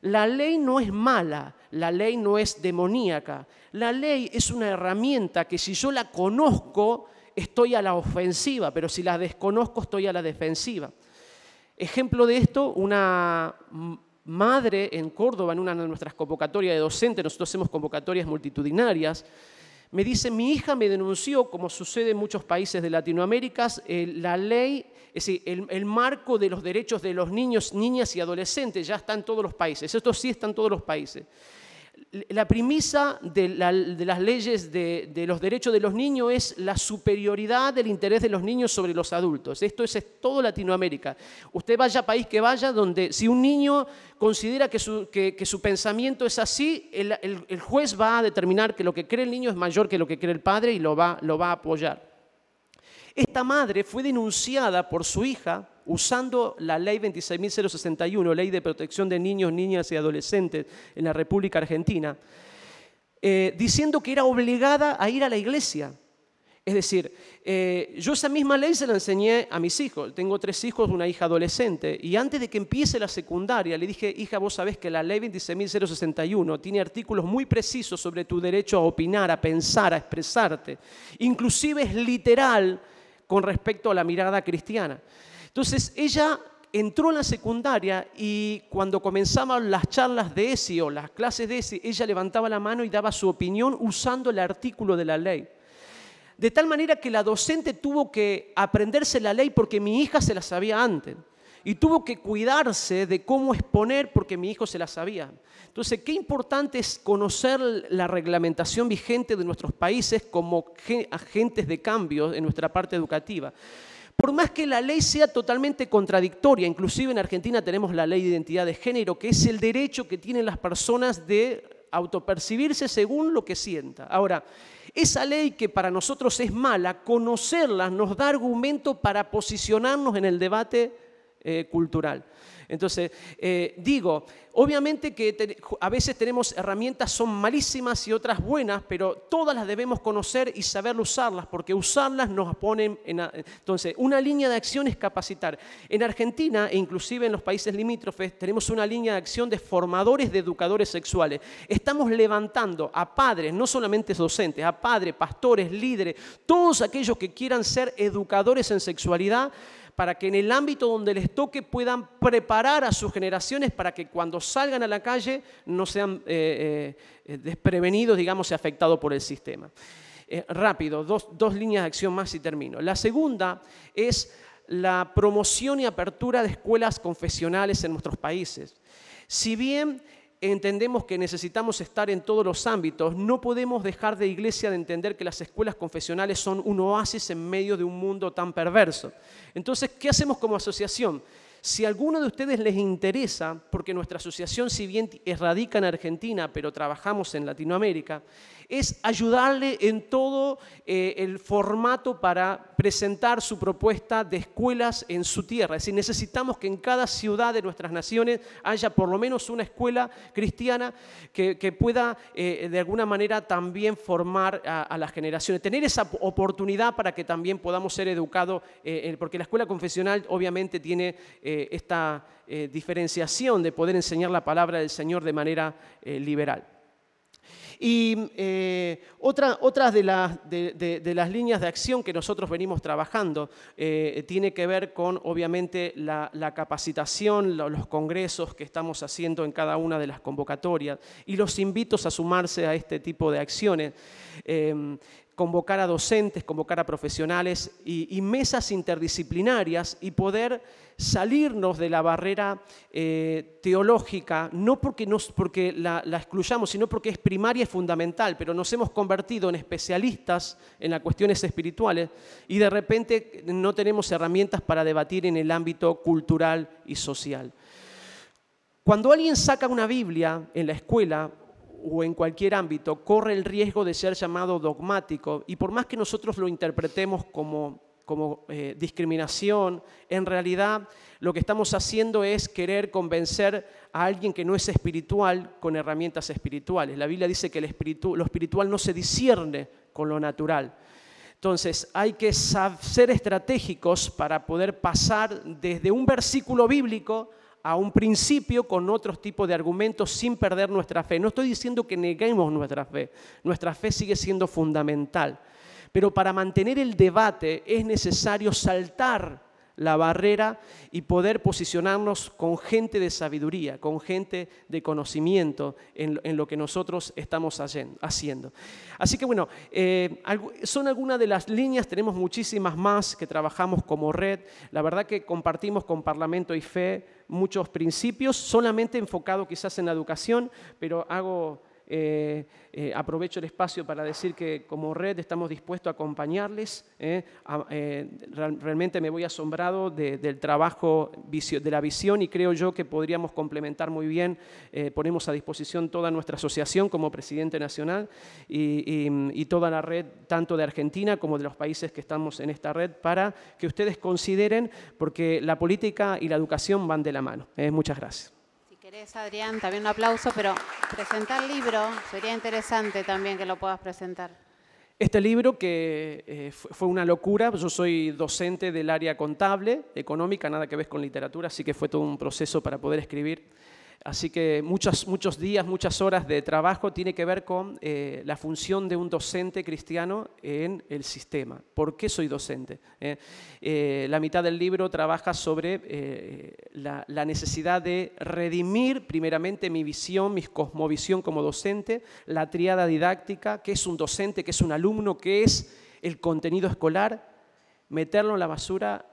La ley no es mala, la ley no es demoníaca. La ley es una herramienta que si yo la conozco, estoy a la ofensiva, pero si la desconozco, estoy a la defensiva. Ejemplo de esto, una madre en Córdoba, en una de nuestras convocatorias de docentes, nosotros hacemos convocatorias multitudinarias, me dice, mi hija me denunció, como sucede en muchos países de Latinoamérica, eh, la ley, es decir, el, el, marco de los derechos de los niños, niñas y adolescentes, ya está en todos los países, esto sí está en todos los países la premisa de, las leyes de, los derechos de los niños es la superioridad del interés de los niños sobre los adultos. Esto es, todo Latinoamérica. Usted vaya a país que vaya, donde si un niño considera que su, pensamiento es así, el, juez va a determinar que lo que cree el niño es mayor que lo que cree el padre y lo va a apoyar. Esta madre fue denunciada por su hija usando la ley 26.061, ley de protección de niños, niñas y adolescentes en la República Argentina, eh, diciendo que era obligada a ir a la iglesia. Es decir, eh, yo esa misma ley se la enseñé a mis hijos. Tengo tres hijos, una hija adolescente. Y antes de que empiece la secundaria, le dije, hija, vos sabés que la ley 26.061 tiene artículos muy precisos sobre tu derecho a opinar, a pensar, a expresarte. Inclusive es literal con respecto a la mirada cristiana. Entonces ella entró en la secundaria y cuando comenzaban las charlas de ESI o las clases de ESI, ella levantaba la mano y daba su opinión usando el artículo de la ley. De tal manera que la docente tuvo que aprenderse la ley porque mi hija se la sabía antes y tuvo que cuidarse de cómo exponer porque mi hijo se la sabía. Entonces, qué importante es conocer la reglamentación vigente de nuestros países como agentes de cambio en nuestra parte educativa. Por más que la ley sea totalmente contradictoria, inclusive en Argentina tenemos la ley de identidad de género, que es el derecho que tienen las personas de autopercibirse según lo que sienta. Ahora, esa ley que para nosotros es mala, conocerla nos da argumento para posicionarnos en el debate eh, cultural. Entonces, eh, digo, obviamente que a veces tenemos herramientas, son malísimas y otras buenas, pero todas las debemos conocer y saber usarlas, porque usarlas nos ponen en... entonces, una línea de acción es capacitar. En Argentina e inclusive en los países limítrofes tenemos una línea de acción de formadores de educadores sexuales. Estamos levantando a padres, no solamente docentes, a padres, pastores, líderes, todos aquellos que quieran ser educadores en sexualidad para que en el ámbito donde les toque puedan preparar a sus generaciones para que cuando salgan a la calle no sean eh, eh, eh, desprevenidos, digamos, y afectados por el sistema. rápido, dos, dos líneas de acción más y termino. La segunda es la promoción y apertura de escuelas confesionales en nuestros países. Si bien entendemos que necesitamos estar en todos los ámbitos, no podemos dejar de iglesia de entender que las escuelas confesionales son un oasis en medio de un mundo tan perverso. Entonces, ¿qué hacemos como asociación? Si a alguno de ustedes les interesa, porque nuestra asociación si bien radica en Argentina, pero trabajamos en Latinoamérica, es ayudarle en todo eh, el formato para presentar su propuesta de escuelas en su tierra. Es decir, necesitamos que en cada ciudad de nuestras naciones haya por lo menos una escuela cristiana que, pueda eh, de alguna manera también formar a, las generaciones, tener esa oportunidad para que también podamos ser educados, eh, porque la escuela confesional obviamente tiene esta diferenciación de poder enseñar la palabra del Señor de manera liberal. Y eh, otra, de, de, las líneas de acción que nosotros venimos trabajando eh, tiene que ver con, obviamente, la, capacitación, los congresos que estamos haciendo en cada una de las convocatorias y los invitos a sumarse a este tipo de acciones. Eh, convocar a docentes, convocar a profesionales y, mesas interdisciplinarias y poder salirnos de la barrera eh, teológica, no porque, nos, porque la, la, excluyamos, sino porque es primaria y es fundamental, pero nos hemos convertido en especialistas en las cuestiones espirituales y de repente no tenemos herramientas para debatir en el ámbito cultural y social. Cuando alguien saca una Biblia en la escuela o en cualquier ámbito corre el riesgo de ser llamado dogmático y por más que nosotros lo interpretemos como, eh, discriminación, en realidad lo que estamos haciendo es querer convencer a alguien que no es espiritual con herramientas espirituales. La Biblia dice que el lo espiritual no se discierne con lo natural. Entonces hay que ser estratégicos para poder pasar desde un versículo bíblico a un principio con otros tipos de argumentos sin perder nuestra fe. No estoy diciendo que neguemos nuestra fe, nuestra fe sigue siendo fundamental, pero para mantener el debate es necesario saltar la barrera y poder posicionarnos con gente de sabiduría, con gente de conocimiento en, lo que nosotros estamos haciendo. Así que bueno, eh, son algunas de las líneas, tenemos muchísimas más que trabajamos como red. La verdad que compartimos con Parlamento y Fe muchos principios, solamente enfocado quizás en la educación, pero hago eh, eh, aprovecho el espacio para decir que como red estamos dispuestos a acompañarles. ¿eh? realmente me voy asombrado del trabajo, de la visión y creo yo que podríamos complementar muy bien. ponemos a disposición toda nuestra asociación como presidente nacional y, y toda la red, tanto de Argentina como de los países que estamos en esta red, para que ustedes consideren, porque la política y la educación van de la mano. muchas gracias querés, Adrián, también un aplauso, pero presentar el libro sería interesante también que lo puedas presentar. Este libro que eh, fue una locura, yo soy docente del área contable, económica, nada que ver con literatura, así que fue todo un proceso para poder escribir Así que muchos, muchos días, muchas horas de trabajo tiene que ver con eh, la función de un docente cristiano en el sistema. ¿Por qué soy docente? Eh, eh, la mitad del libro trabaja sobre la, la, necesidad de redimir primeramente mi visión, mi cosmovisión como docente, la triada didáctica, qué es un docente, qué es un alumno, qué es el contenido escolar, meterlo en la basura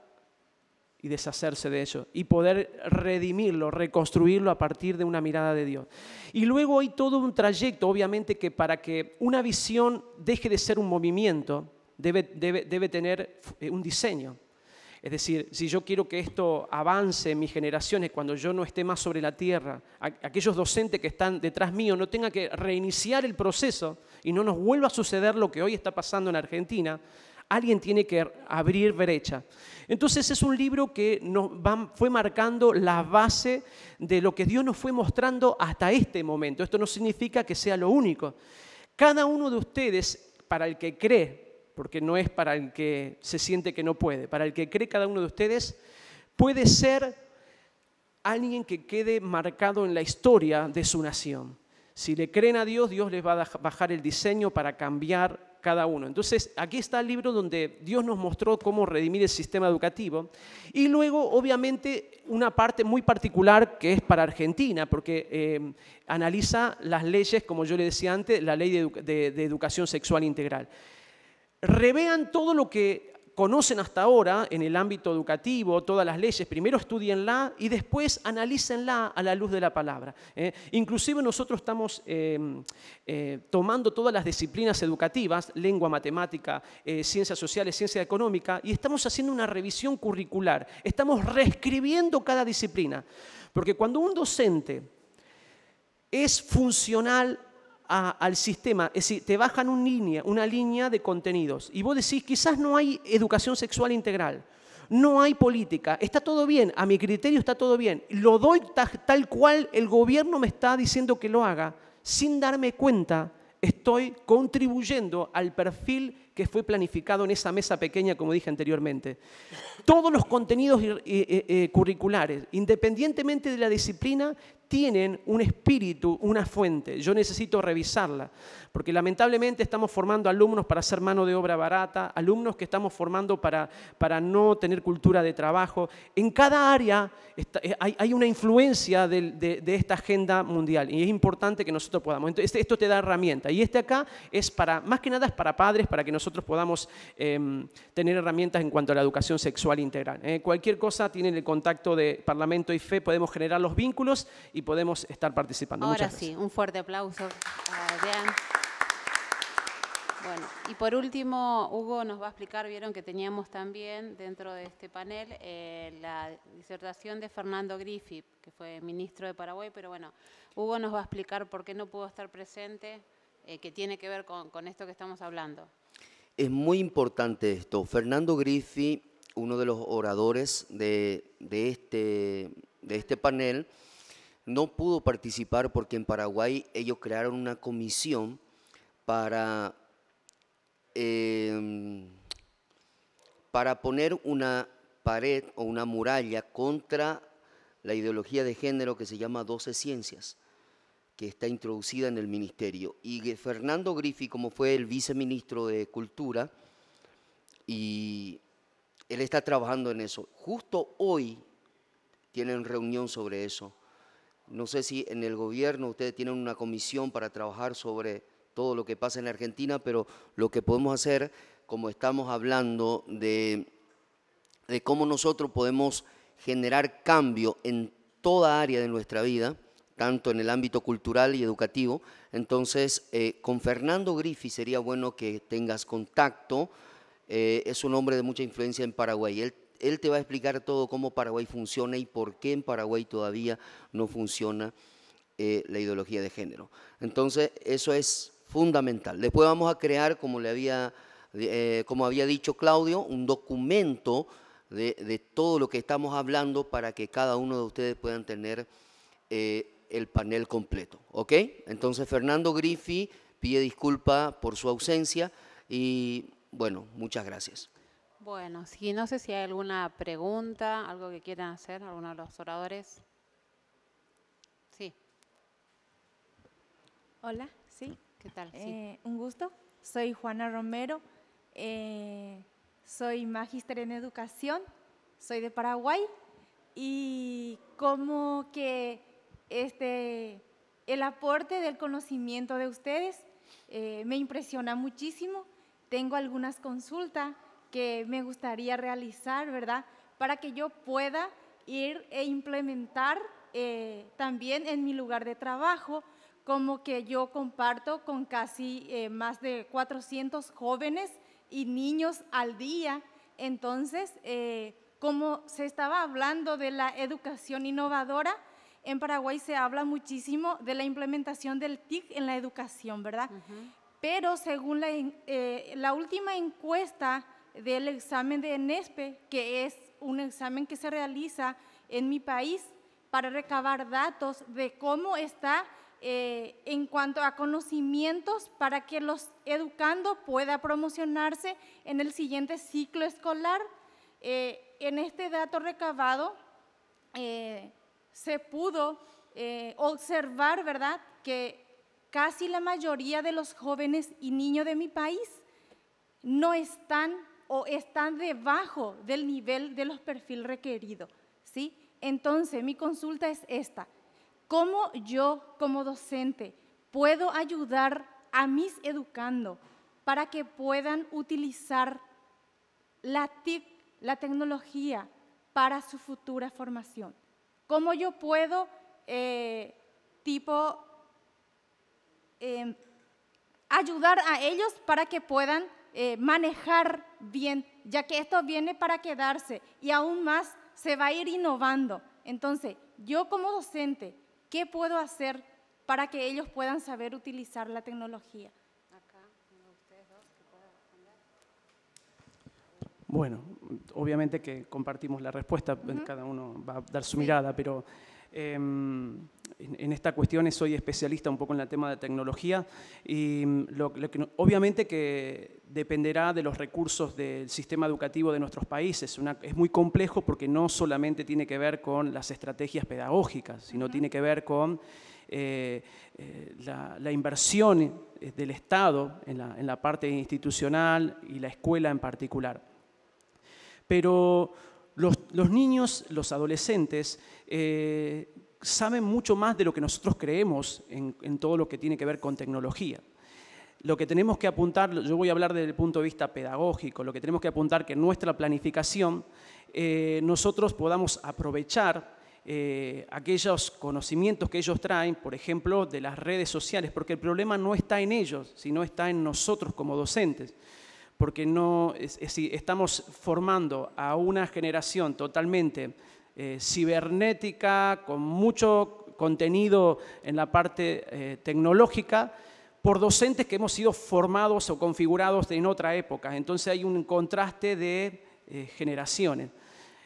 y deshacerse de eso y poder redimirlo, reconstruirlo a partir de una mirada de Dios. Y luego hay todo un trayecto, obviamente, que para que una visión deje de ser un movimiento, debe, debe, debe tener eh, un diseño. Es decir, si yo quiero que esto avance en mis generaciones cuando yo no esté más sobre la tierra, aquellos docentes que están detrás mío no tengan que reiniciar el proceso y no nos vuelva a suceder lo que hoy está pasando en Argentina, Alguien tiene que abrir brecha. Entonces es un libro que nos fue marcando la base de lo que Dios nos fue mostrando hasta este momento. Esto no significa que sea lo único. Cada uno de ustedes, para el que cree, porque no es para el que se siente que no puede, para el que cree cada uno de ustedes, puede ser alguien que quede marcado en la historia de su nación. Si le creen a Dios, Dios les va a bajar el diseño para cambiar cada uno. Entonces, aquí está el libro donde Dios nos mostró cómo redimir el sistema educativo. Y luego, obviamente, una parte muy particular que es para Argentina, porque eh, analiza las leyes, como yo le decía antes, la ley de educación sexual integral. Revean todo lo que conocen hasta ahora en el ámbito educativo, todas las leyes, primero estudienla y después analícenla a la luz de la palabra. ¿eh? inclusive nosotros estamos em, eh, tomando todas las disciplinas educativas, lengua, matemática, eh, ciencias sociales, ciencia económica, y estamos haciendo una revisión curricular, estamos reescribiendo cada disciplina, porque cuando un docente es funcional al sistema, es decir, te bajan una línea, de contenidos y vos decís, quizás no hay educación sexual integral, no hay política, está todo bien, a mi criterio está todo bien, lo doy tal cual el gobierno me está diciendo que lo haga, sin darme cuenta estoy contribuyendo al perfil que fue planificado en esa mesa pequeña, como dije anteriormente. Todos los contenidos eh, eh, eh, curriculares, independientemente de la disciplina, tienen un espíritu, una fuente. Yo necesito revisarla, porque lamentablemente estamos formando alumnos para ser mano de obra barata, alumnos que estamos formando para, para no tener cultura de trabajo. En cada área eh, hay, una influencia de, esta agenda mundial y es importante que nosotros podamos. Entonces, este, esto te da herramienta. Y este acá es para, más que nada es para padres, para que nosotros podamos em, tener herramientas en cuanto a la educación sexual integral. ¿eh? cualquier cosa tienen el contacto de Parlamento y FE, podemos generar los vínculos y podemos estar participando. Ahora sí, un fuerte aplauso. Bueno, y por último, Hugo nos va a explicar, vieron que teníamos también dentro de este panel eh, la disertación de Fernando Griffith, que fue ministro de Paraguay, pero bueno, Hugo nos va a explicar por qué no pudo estar presente, eh, que tiene que ver con, esto que estamos hablando. Es muy importante esto. Fernando Griffith, uno de los oradores de este, este panel, no pudo participar porque en Paraguay ellos crearon una comisión para, em, para poner una pared o una muralla contra la ideología de género que se llama 12 Ciencias, que está introducida en el ministerio. Y Fernando Griffi, como fue el viceministro de Cultura, y él está trabajando en eso. Justo hoy tienen reunión sobre eso no sé si en el gobierno ustedes tienen una comisión para trabajar sobre todo lo que pasa en la Argentina, pero lo que podemos hacer, como estamos hablando de, de cómo nosotros podemos generar cambio en toda área de nuestra vida, tanto en el ámbito cultural y educativo. Entonces, eh, con Fernando Griffith sería bueno que tengas contacto. Eh, es un hombre de mucha influencia en Paraguay él te va a explicar todo cómo Paraguay funciona y por qué en Paraguay todavía no funciona eh, la ideología de género. Entonces, eso es fundamental. Después vamos a crear, como, le había, eh, como había dicho Claudio, un documento de, todo lo que estamos hablando para que cada uno de ustedes puedan tener eh, el panel completo. ¿Ok? Entonces, Fernando Griffi pide disculpa por su ausencia y, bueno, muchas gracias. Bueno, sí, no sé si hay alguna pregunta, algo que quieran hacer, alguno de los oradores. Sí. Hola, sí. ¿Qué tal? Eh, un gusto. Soy Juana Romero. Eh, soy magíster en educación. Soy de Paraguay. Y como que este, el aporte del conocimiento de ustedes eh, me impresiona muchísimo. Tengo algunas consultas me gustaría realizar, ¿verdad? Para que yo pueda ir e implementar eh, también en mi lugar de trabajo, como que yo comparto con casi eh, más de 400 jóvenes y niños al día. Entonces, eh, como se estaba hablando de la educación innovadora, en Paraguay se habla muchísimo de la implementación del TIC en la educación, ¿verdad? Pero según la última encuesta del examen de ENESPE, e, que es un examen que se realiza en mi país para recabar datos de cómo está eh, en cuanto a conocimientos para que los educando pueda promocionarse en el siguiente ciclo escolar. Eh, en este dato recabado eh, se pudo observar, ¿verdad?, que casi la mayoría de los jóvenes y niños de mi país no están o están debajo del nivel de los perfiles requeridos. ¿sí? Entonces, mi consulta es esta. ¿Cómo yo como docente puedo ayudar a mis educando para que puedan utilizar la la tecnología, para su futura formación? ¿Cómo yo puedo, eh, tipo, em, ayudar a ellos para que puedan eh, manejar bien, ya que esto viene para quedarse y aún más se va a ir innovando. Entonces, yo como docente, ¿qué puedo hacer para que ellos puedan saber utilizar la tecnología? Bueno, obviamente que compartimos la respuesta, cada uno va a dar su mirada, pero em, en esta cuestión soy especialista un poco en el tema de tecnología y mm, obviamente que dependerá de los recursos del sistema educativo de nuestros países. es muy complejo porque no solamente tiene que ver con las estrategias pedagógicas, sino tiene que ver con eh, eh, la, inversión eh, del Estado en la, parte institucional y la escuela en particular. Pero los, niños, los adolescentes, saben mucho más de lo que nosotros creemos en, todo lo que tiene que ver con tecnología. Lo que tenemos que apuntar, yo voy a hablar desde el punto de vista pedagógico, lo que tenemos que apuntar que en nuestra planificación eh, nosotros podamos aprovechar eh, aquellos conocimientos que ellos traen, por ejemplo, de las redes sociales, porque el problema no está en ellos, sino está en nosotros como docentes porque no, estamos formando a una generación totalmente eh, cibernética, con mucho contenido en la parte eh, tecnológica, por docentes que hemos sido formados o configurados en otra época. Entonces hay un contraste de eh, generaciones.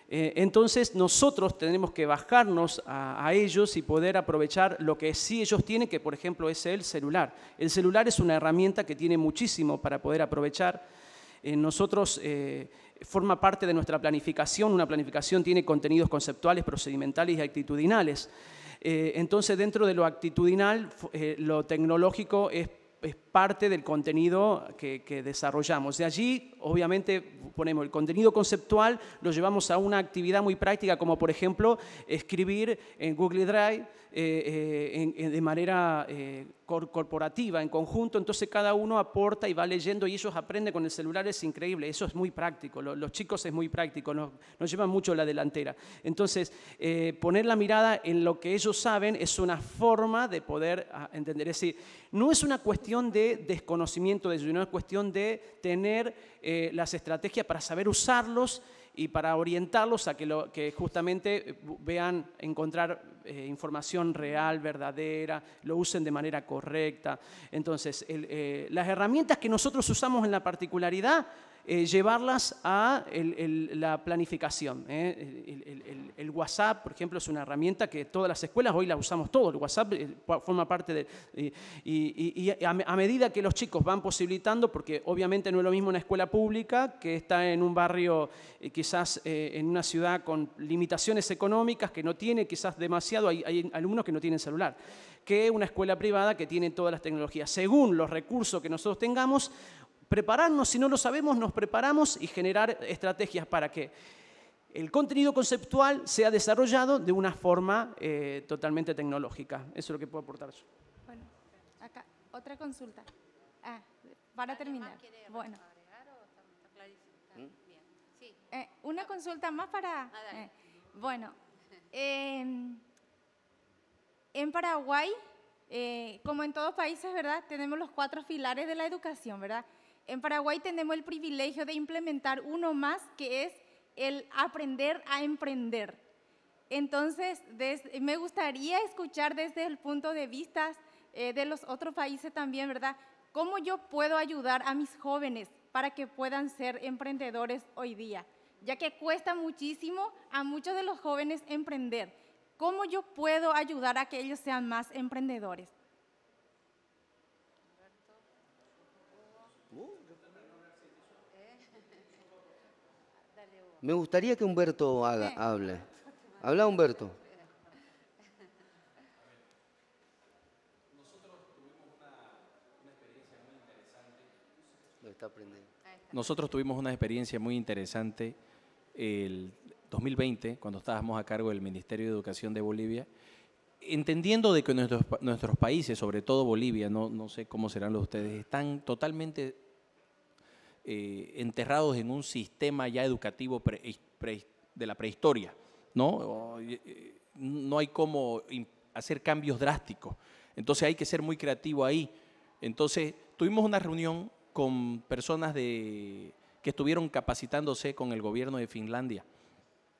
entonces nosotros tenemos que bajarnos a, ellos y poder aprovechar lo que sí ellos tienen, que por ejemplo es el celular. El celular es una herramienta que tiene muchísimo para poder aprovechar nosotros forma parte de nuestra planificación. Una planificación tiene contenidos conceptuales, procedimentales y actitudinales. Eh, entonces, dentro de lo actitudinal, eh, lo tecnológico es, parte del contenido que, desarrollamos. De allí, obviamente, ponemos el contenido conceptual, lo llevamos a una actividad muy práctica, como por ejemplo escribir en Google Drive eh, eh, de manera eh, corporativa, en conjunto, entonces cada uno aporta y va leyendo y ellos aprenden con el celular, es increíble, eso es muy práctico, los, chicos es muy práctico, nos, llevan mucho la delantera. Entonces, poner la mirada en lo que ellos saben es una forma de poder ah, entender, es decir, no es una cuestión de desconocimiento de ellos, no es cuestión de tener las estrategias para saber usarlos y para orientarlos a que, justamente eh, vean, encontrar eh, información real, verdadera, lo usen de manera correcta. Entonces, eh, las herramientas que nosotros usamos en la particularidad eh, llevarlas a la planificación. ¿eh? El, WhatsApp, por ejemplo, es una herramienta que todas las escuelas hoy la usamos todo. El WhatsApp eh, forma parte de... Y, a, medida que los chicos van posibilitando, porque obviamente no es lo mismo una escuela pública que está en un barrio, quizás en una ciudad con limitaciones económicas, que no tiene quizás demasiado, hay alumnos que no tienen celular, que una escuela privada que tiene todas las tecnologías. Según los recursos que nosotros tengamos, prepararnos, si no lo sabemos, nos preparamos y generar estrategias para que el contenido conceptual sea desarrollado de una forma eh, totalmente tecnológica. Eso es lo que puedo aportar. Bueno, acá, otra consulta. Ah, para terminar. Bueno. ¿Mm? Eh, una consulta más para... Ah, eh, bueno, en Paraguay, como en todos países, ¿verdad? Tenemos los cuatro pilares de la educación, ¿verdad? En Paraguay tenemos el privilegio de implementar uno más, que es el aprender a emprender. Entonces, me gustaría escuchar desde el punto de vista eh, de los otros países también, ¿verdad? ¿Cómo yo puedo ayudar a mis jóvenes para que puedan ser emprendedores hoy día? Ya que cuesta muchísimo a muchos de los jóvenes emprender. ¿Cómo yo puedo ayudar a que ellos sean más emprendedores? Me gustaría que Humberto haga, hable. Habla Humberto. Nosotros tuvimos una experiencia muy interesante el 2020, cuando estábamos a cargo del Ministerio de Educación de Bolivia, entendiendo de que nuestros, nuestros países, sobre todo Bolivia, no, no sé cómo serán los ustedes, están totalmente eh, enterrados en un sistema ya educativo de la prehistoria, ¿no? Eh, eh, no hay cómo hacer cambios drásticos. Entonces hay que ser muy creativo ahí. Entonces tuvimos una reunión con personas de, que estuvieron capacitándose con el gobierno de Finlandia.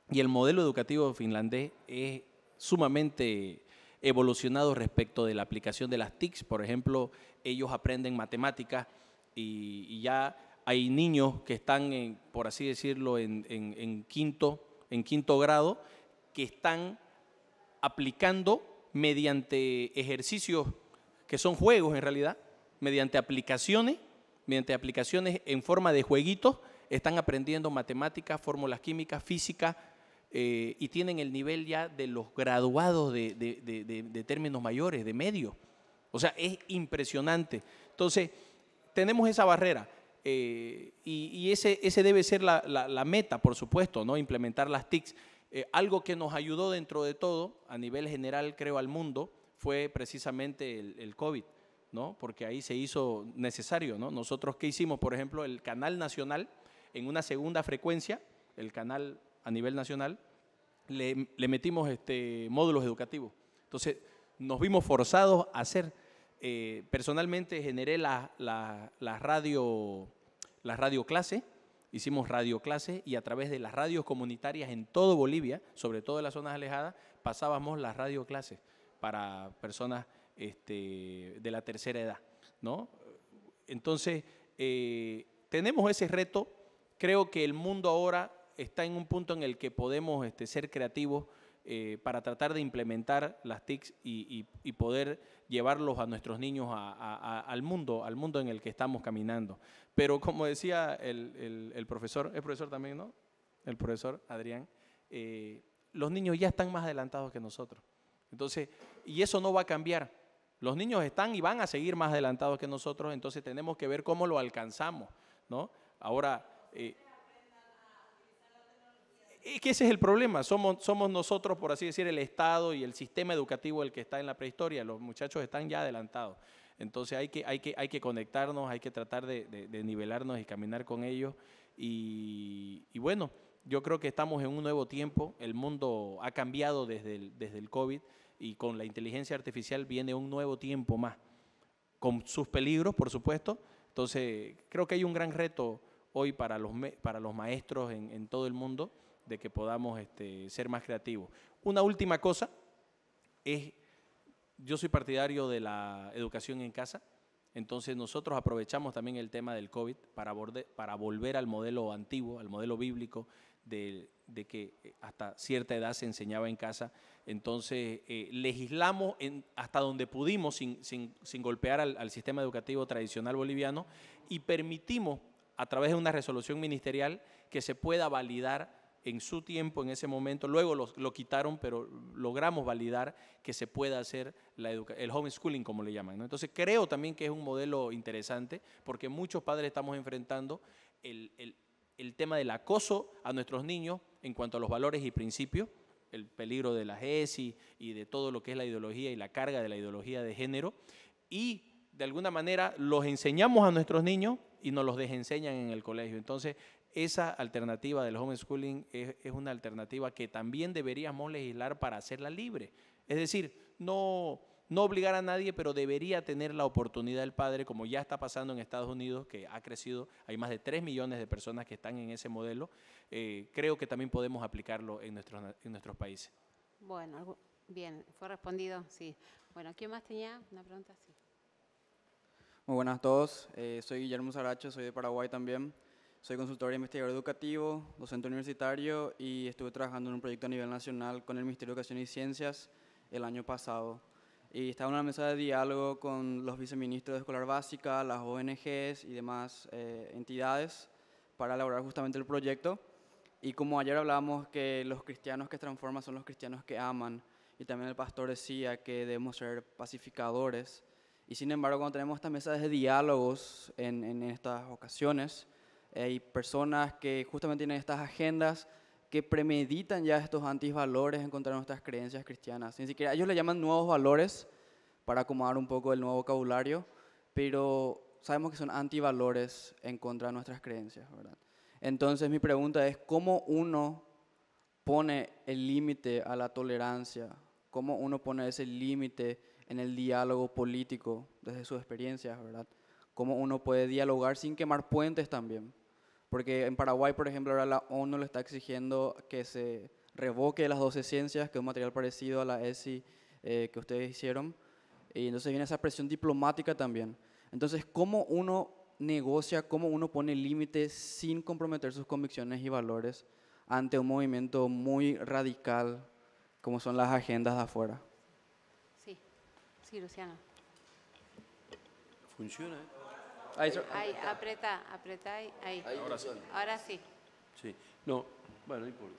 Y el modelo educativo finlandés es sumamente evolucionado respecto de la aplicación de las TICs. Por ejemplo, ellos aprenden matemáticas y ya hay niños que están, por así decirlo, en, quinto, en quinto grado, que están aplicando mediante ejercicios que son juegos en realidad, mediante aplicaciones, mediante aplicaciones en forma de jueguitos, están aprendiendo matemáticas, fórmulas químicas, física, eh, y tienen el nivel ya de los graduados de, de términos mayores, de medio. O sea, es impresionante. Entonces, tenemos esa barrera. Eh, y, ese, ese, debe ser la, meta, por supuesto, ¿no? Implementar las TICs. Eh, algo que nos ayudó dentro de todo, a nivel general, creo, al mundo, fue precisamente el, COVID, ¿no? Porque ahí se hizo necesario, ¿no? Nosotros, ¿qué hicimos? Por ejemplo, el canal nacional, en una segunda frecuencia, el canal a nivel nacional, le, metimos este, módulos educativos. Entonces, nos vimos forzados a hacer eh, personalmente generé la, radio, la radio clase, hicimos radio clases y a través de las radios comunitarias en todo Bolivia, sobre todo en las zonas alejadas, pasábamos las radio clases para personas este, de la tercera edad, ¿no? Entonces, eh, tenemos ese reto. Creo que el mundo ahora está en un punto en el que podemos este, ser creativos eh, para tratar de implementar las TICs y, poder llevarlos a nuestros niños al mundo, al mundo en el que estamos caminando. Pero como decía el, profesor, el profesor también, ¿no? El profesor Adrián, eh, los niños ya están más adelantados que nosotros. Entonces, y eso no va a cambiar. Los niños están y van a seguir más adelantados que nosotros, entonces tenemos que ver cómo lo alcanzamos, ¿no? Ahora... Eh, es que ese es el problema. Somos, somos nosotros, por así decir, el Estado y el sistema educativo el que está en la prehistoria. Los muchachos están ya adelantados. Entonces hay que, hay que, hay que conectarnos, hay que tratar de, nivelarnos y caminar con ellos. Y, bueno, yo creo que estamos en un nuevo tiempo. El mundo ha cambiado desde el, desde el COVID y con la inteligencia artificial viene un nuevo tiempo más, con sus peligros, por supuesto. Entonces creo que hay un gran reto hoy para los, para los maestros en todo el mundo de que podamos este, ser más creativos. Una última cosa es, yo soy partidario de la educación en casa, entonces nosotros aprovechamos también el tema del COVID para, para volver al modelo antiguo, al modelo bíblico, de, que eh, hasta cierta edad se enseñaba en casa. Entonces eh, legislamos hasta donde pudimos sin, golpear al sistema educativo tradicional boliviano y permitimos a través de una resolución ministerial que se pueda validar en su tiempo, en ese momento. Luego lo, quitaron, pero logramos validar que se pueda hacer la educa el homeschooling, como le llaman. Entonces creo también que es un modelo interesante, porque muchos padres estamos enfrentando el, tema del acoso a nuestros niños en cuanto a los valores y principios el peligro de la ESI y de todo lo que es la ideología y la carga de la ideología de género. Y de alguna manera los enseñamos a nuestros niños y nos los desenseñan en el colegio. Entonces, esa alternativa del homeschooling es, una alternativa que también deberíamos legislar para hacerla libre. Es decir, no, no obligar a nadie, pero debería tener la oportunidad el padre, como ya está pasando en Estados Unidos, que ha crecido, hay más de 3 millones de personas que están en ese modelo, eh, creo que también podemos aplicarlo en nuestros, en nuestros países. Bueno, bien, fue respondido, sí. Bueno, ¿quién más tenía una pregunta? Sí. Muy buenas a todos, eh, soy Guillermo Saracho, soy de Paraguay también. Soy consultor e investigador educativo, docente universitario y estuve trabajando en un proyecto a nivel nacional con el Ministerio de Educación y Ciencias el año pasado. Y estaba en una mesa de diálogo con los viceministros de Escolar Básica, las ONGs y demás eh, entidades para elaborar justamente el proyecto. Y como ayer hablábamos que los cristianos que transforman son los cristianos que aman, y también el pastor decía que debemos ser pacificadores. Y sin embargo, cuando tenemos estas mesas de diálogos en, en estas ocasiones, hay personas que justamente tienen estas agendas que premeditan ya estos antivalores en contra de nuestras creencias cristianas. Ni siquiera ellos le llaman nuevos valores para acomodar un poco el nuevo vocabulario, pero sabemos que son antivalores en contra de nuestras creencias, ¿verdad? Entonces mi pregunta es cómo uno pone el límite a la tolerancia, cómo uno pone ese límite en el diálogo político desde sus experiencias, ¿verdad? Cómo uno puede dialogar sin quemar puentes también. Porque en Paraguay, por ejemplo, ahora la ONU le está exigiendo que se revoque las 12 ciencias, que es un material parecido a la ESI eh, que ustedes hicieron. Y entonces viene esa presión diplomática también. Entonces, ¿cómo uno negocia, cómo uno pone límites sin comprometer sus convicciones y valores ante un movimiento muy radical como son las agendas de afuera? Sí, sí, Luciana. Funciona, ¿eh? Ahí, apretá, apretá ahí. Ahora, sí. sí. No, bueno, ahí por...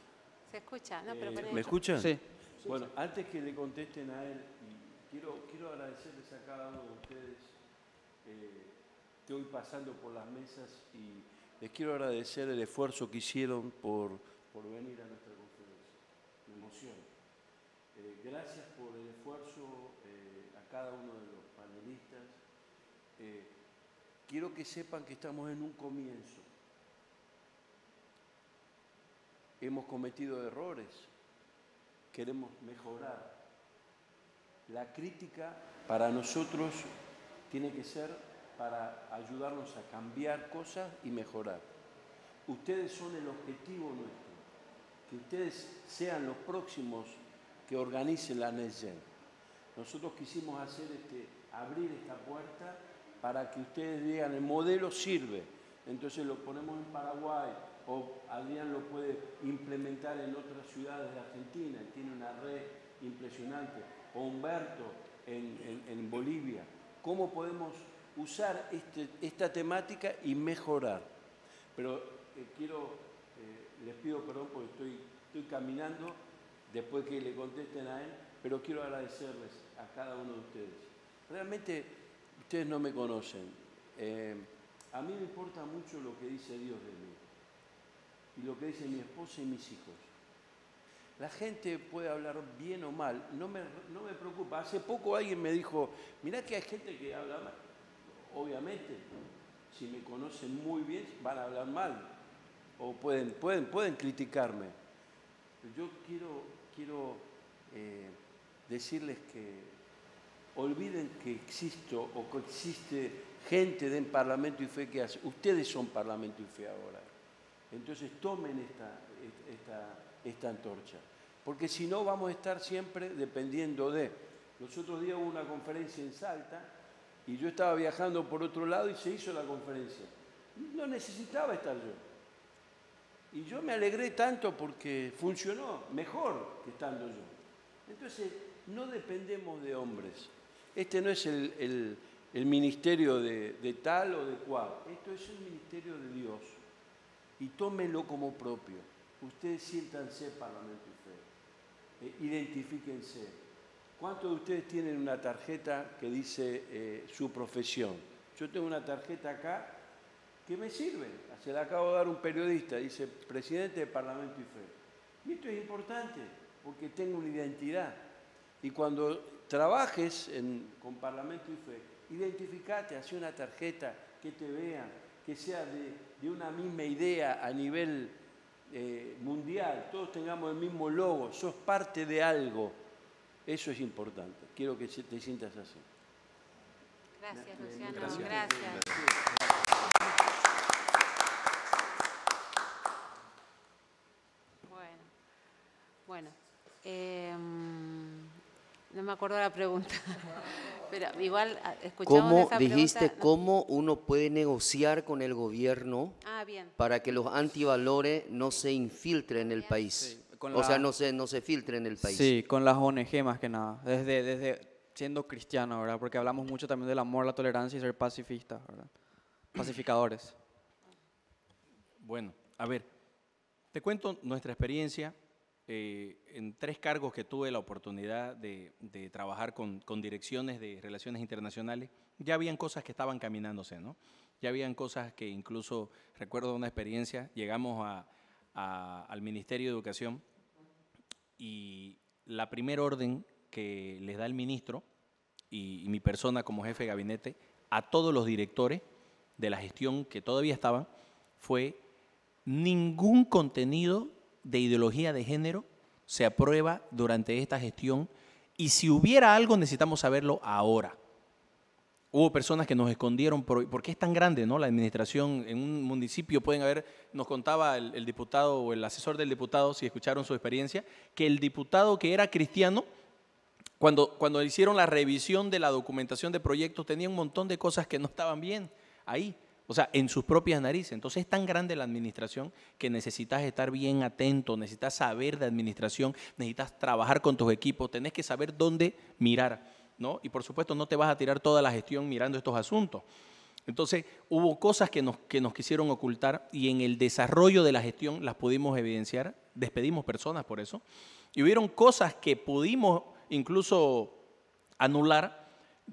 ¿Se escucha? No, pero eh, ¿Me escuchan? Sí. Bueno, antes que le contesten a él, quiero, quiero agradecerles a cada uno de ustedes eh, que hoy pasando por las mesas y les quiero agradecer el esfuerzo que hicieron por, por venir a nuestra conferencia. Me emociona. Eh, gracias por el esfuerzo eh, a cada uno de los panelistas quiero que sepan que estamos en un comienzo. Hemos cometido errores, queremos mejorar. La crítica para nosotros tiene que ser para ayudarnos a cambiar cosas y mejorar. Ustedes son el objetivo nuestro, que ustedes sean los próximos que organicen la NESGEN. Nosotros quisimos hacer este, abrir esta puerta para que ustedes digan, el modelo sirve. Entonces lo ponemos en Paraguay o Adrián lo puede implementar en otras ciudades de Argentina, tiene una red impresionante, o Humberto en, Bolivia. ¿Cómo podemos usar este, esta temática y mejorar? Pero eh, quiero, eh, les pido perdón porque estoy, estoy caminando después que le contesten a él, pero quiero agradecerles a cada uno de ustedes. Realmente ustedes no me conocen. Eh, a mí me importa mucho lo que dice Dios de mí y lo que dice mi esposa y mis hijos. La gente puede hablar bien o mal, no me, no me preocupa. Hace poco alguien me dijo, mirá que hay gente que habla mal. Obviamente, si me conocen muy bien, van a hablar mal. O pueden, pueden, pueden criticarme. Yo quiero, quiero eh, decirles que olviden que existo o que existe gente de Parlamento y Fe que hace. Ustedes son Parlamento y Fe ahora. Entonces tomen esta, esta antorcha. Porque si no vamos a estar siempre dependiendo de... Los otros días hubo una conferencia en Salta y yo estaba viajando por otro lado y se hizo la conferencia. No necesitaba estar yo. Y yo me alegré tanto porque funcionó mejor que estando yo. Entonces, no dependemos de hombres, este no es el, ministerio de, tal o de cual, esto es el ministerio de Dios y tómenlo como propio. Ustedes siéntanse Parlamento y Fe, e identifíquense. ¿Cuántos de ustedes tienen una tarjeta que dice eh, su profesión? Yo tengo una tarjeta acá que me sirve, se la acabo de dar un periodista, dice presidente de Parlamento y Fe. Y esto es importante porque tengo una identidad. Y cuando trabajes con Parlamento y Fe, identificate, haz una tarjeta que te vean, que sea de, una misma idea a nivel eh, mundial, todos tengamos el mismo logo, sos parte de algo. Eso es importante. Quiero que te sientas así. Gracias, Luciano. Gracias. Bueno, bueno. Em, no me acuerdo la pregunta. Pero igual ah, escuchamos esa dijiste ¿Cómo cómo uno puede negociar con el gobierno ah, para que los antivalores no se infiltren en el país? o sea, no se, no se filtren en el país. Sí, con las ONG más que nada. Desde, desde siendo cristiano, ¿verdad? Porque hablamos mucho también del amor, la tolerancia y ser pacifista, ¿verdad? Pacificadores. Bueno, a ver, te cuento nuestra experiencia eh, en tres cargos que tuve la oportunidad de, trabajar con, direcciones de relaciones internacionales, ya habían cosas que estaban caminándose, ¿no? Ya habían cosas que incluso, recuerdo una experiencia, llegamos al Ministerio de Educación y la primera orden que les da el ministro y mi persona como jefe de gabinete a todos los directores de la gestión que todavía estaban fue ningún contenido de ideología de género se aprueba durante esta gestión y si hubiera algo necesitamos saberlo ahora. Hubo personas que nos escondieron, por, porque es tan grande no? la administración en un municipio? Pueden haber, nos contaba el, diputado o el asesor del diputado, si escucharon su experiencia, que el diputado que era cristiano, cuando, cuando hicieron la revisión de la documentación de proyectos, tenía un montón de cosas que no estaban bien ahí. O sea, en sus propias narices. Entonces es tan grande la administración que necesitas estar bien atento, necesitas saber de administración, necesitas trabajar con tus equipos, tenés que saber dónde mirar, ¿no? Y por supuesto no te vas a tirar toda la gestión mirando estos asuntos. Entonces hubo cosas que nos, que nos quisieron ocultar y en el desarrollo de la gestión las pudimos evidenciar, despedimos personas por eso, y hubieron cosas que pudimos incluso anular.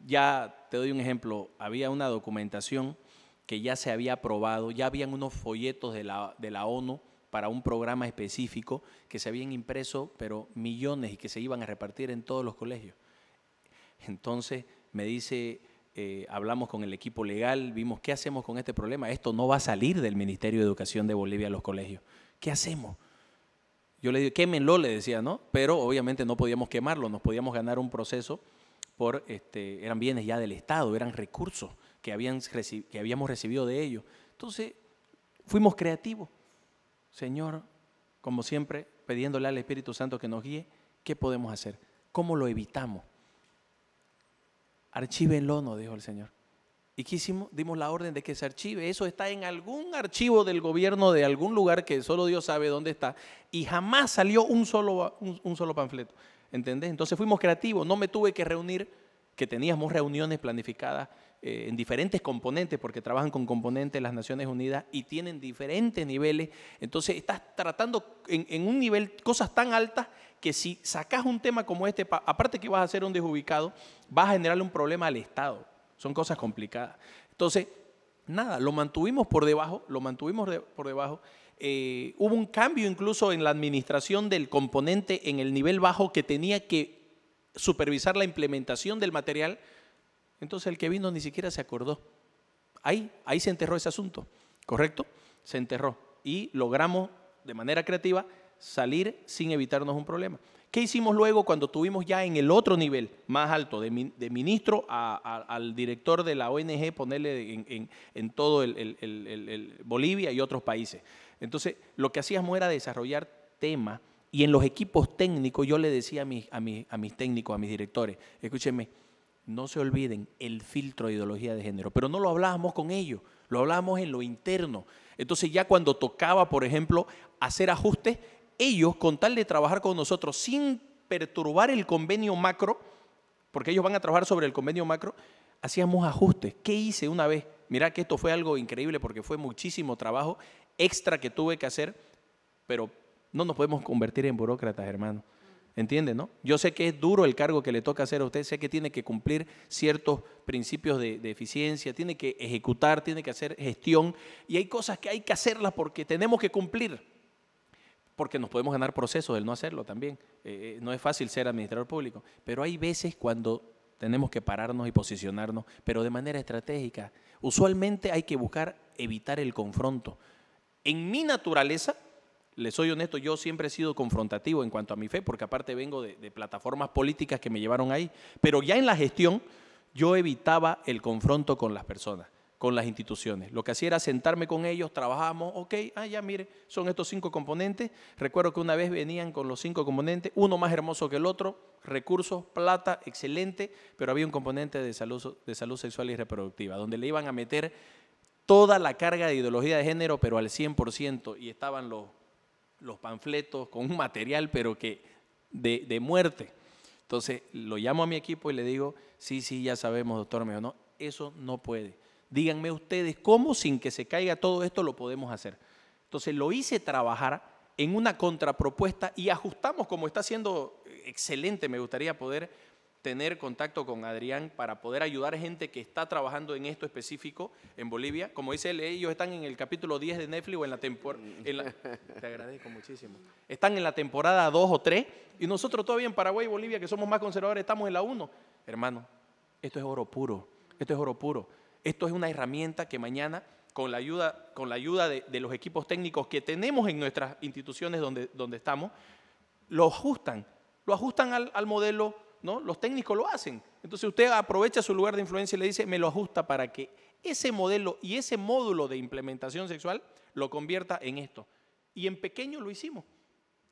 Ya te doy un ejemplo, había una documentación que ya se había aprobado, ya habían unos folletos de la, ONU para un programa específico que se habían impreso, pero millones y que se iban a repartir en todos los colegios. Entonces me dice, eh, hablamos con el equipo legal, vimos qué hacemos con este problema. Esto no va a salir del Ministerio de Educación de Bolivia a los colegios. ¿Qué hacemos? Yo le digo, quémenlo, le decía, ¿no? Pero obviamente no podíamos quemarlo, nos podíamos ganar un proceso por, este, eran bienes ya del Estado, eran recursos que, habíamos recibido de ellos. Entonces, fuimos creativos. Señor, como siempre, pidiéndole al Espíritu Santo que nos guíe, ¿qué podemos hacer? ¿Cómo lo evitamos? Archívenlo, nos dijo el Señor. ¿Y qué hicimos? Dimos la orden de que se archive. Eso está en algún archivo del gobierno de algún lugar que solo Dios sabe dónde está. Y jamás salió un solo, un solo panfleto. ¿Entendés? Entonces fuimos creativos. No me tuve que reunir, que teníamos reuniones planificadas eh, en diferentes componentes, porque trabajan con componentes las Naciones Unidas y tienen diferentes niveles. Entonces estás tratando en, un nivel cosas tan altas que si sacas un tema como este, aparte que vas a ser un desubicado, vas a generarle un problema al Estado. Son cosas complicadas. Entonces, nada, lo mantuvimos por debajo, lo mantuvimos por debajo. Eh, hubo un cambio incluso en la administración del componente en el nivel bajo que tenía que supervisar la implementación del material entonces el que vino ni siquiera se acordó. Ahí, ahí se enterró ese asunto, ¿correcto? Se enterró y logramos de manera creativa salir sin evitarnos un problema. ¿Qué hicimos luego cuando tuvimos ya en el otro nivel más alto, de, ministro al director de la ONG, ponerle en, todo el, Bolivia y otros países? Entonces, lo que hacíamos era desarrollar temas y en los equipos técnicos yo le decía a mis, a a mis técnicos, a mis directores, escúchenme, no se olviden el filtro de ideología de género, pero no lo hablábamos con ellos, lo hablábamos en lo interno. Entonces ya cuando tocaba, por ejemplo, hacer ajustes, ellos con tal de trabajar con nosotros sin perturbar el convenio macro, porque ellos van a trabajar sobre el convenio macro, hacíamos ajustes. ¿Qué hice una vez? Mirá que esto fue algo increíble porque fue muchísimo trabajo extra que tuve que hacer, pero no nos podemos convertir en burócratas, hermano. ¿Entiende, no? Yo sé que es duro el cargo que le toca hacer a usted, sé que tiene que cumplir ciertos principios de, eficiencia, tiene que ejecutar, tiene que hacer gestión y hay cosas que hay que hacerlas porque tenemos que cumplir, porque nos podemos ganar procesos del no hacerlo también. Eh, eh, no es fácil ser administrador público, pero hay veces cuando tenemos que pararnos y posicionarnos, pero de manera estratégica. Usualmente hay que buscar evitar el confronto. En mi naturaleza, les soy honesto, yo siempre he sido confrontativo en cuanto a mi fe, porque aparte vengo de, plataformas políticas que me llevaron ahí, pero ya en la gestión yo evitaba el confronto con las personas, con las instituciones. Lo que hacía era sentarme con ellos, trabajábamos, ok, ah, ya mire, son estos cinco componentes. Recuerdo que una vez venían con los cinco componentes, uno más hermoso que el otro, recursos, plata, excelente, pero había un componente de salud, de salud sexual y reproductiva, donde le iban a meter toda la carga de ideología de género, pero al 100%, y estaban los los panfletos, con un material, pero que de, muerte. Entonces lo llamo a mi equipo y le digo, sí, sí, ya sabemos, doctor. Me no, eso no puede. Díganme ustedes cómo sin que se caiga todo esto lo podemos hacer. Entonces lo hice trabajar en una contrapropuesta y ajustamos como está siendo excelente, me gustaría poder tener contacto con Adrián para poder ayudar gente que está trabajando en esto específico en Bolivia. Como dice él, ellos están en el capítulo 10 de Netflix o en la temporada... Te agradezco muchísimo. Están en la temporada 2 o 3 y nosotros todavía en Paraguay y Bolivia, que somos más conservadores, estamos en la 1. Hermano, esto es oro puro, esto es oro puro. Esto es una herramienta que mañana, con la ayuda, con la ayuda de, los equipos técnicos que tenemos en nuestras instituciones donde, donde estamos, lo ajustan, lo ajustan al, al modelo los técnicos lo hacen. Entonces usted aprovecha su lugar de influencia y le dice, me lo ajusta para que ese modelo y ese módulo de implementación sexual lo convierta en esto. Y en pequeño lo hicimos.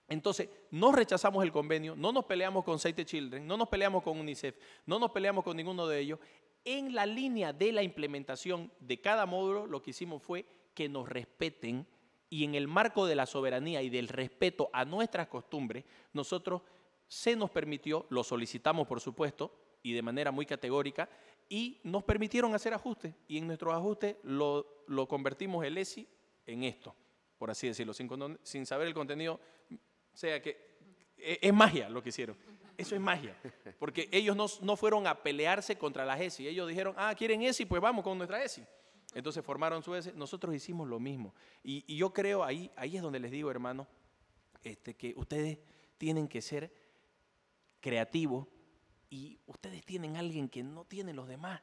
Entonces, no rechazamos el convenio, no nos peleamos con Save the Children, no nos peleamos con UNICEF, no nos peleamos con ninguno de ellos. En la línea de la implementación de cada módulo, lo que hicimos fue que nos respeten y en el marco de la soberanía y del respeto a nuestras costumbres, nosotros se nos permitió, lo solicitamos por supuesto y de manera muy categórica, y nos permitieron hacer ajustes. Y en nuestro ajuste lo, convertimos el ESI en esto, por así decirlo, sin, saber el contenido. O sea que e, es, magia lo que hicieron. Eso es magia, porque ellos no, fueron a pelearse contra las ESI. Ellos dijeron, ah, quieren ESI, pues vamos con nuestra ESI. Entonces formaron su ESI. Nosotros hicimos lo mismo. Y, yo creo, ahí, ahí es donde les digo, hermano, este, que ustedes tienen que ser creativo, y ustedes tienen alguien que no tienen los demás.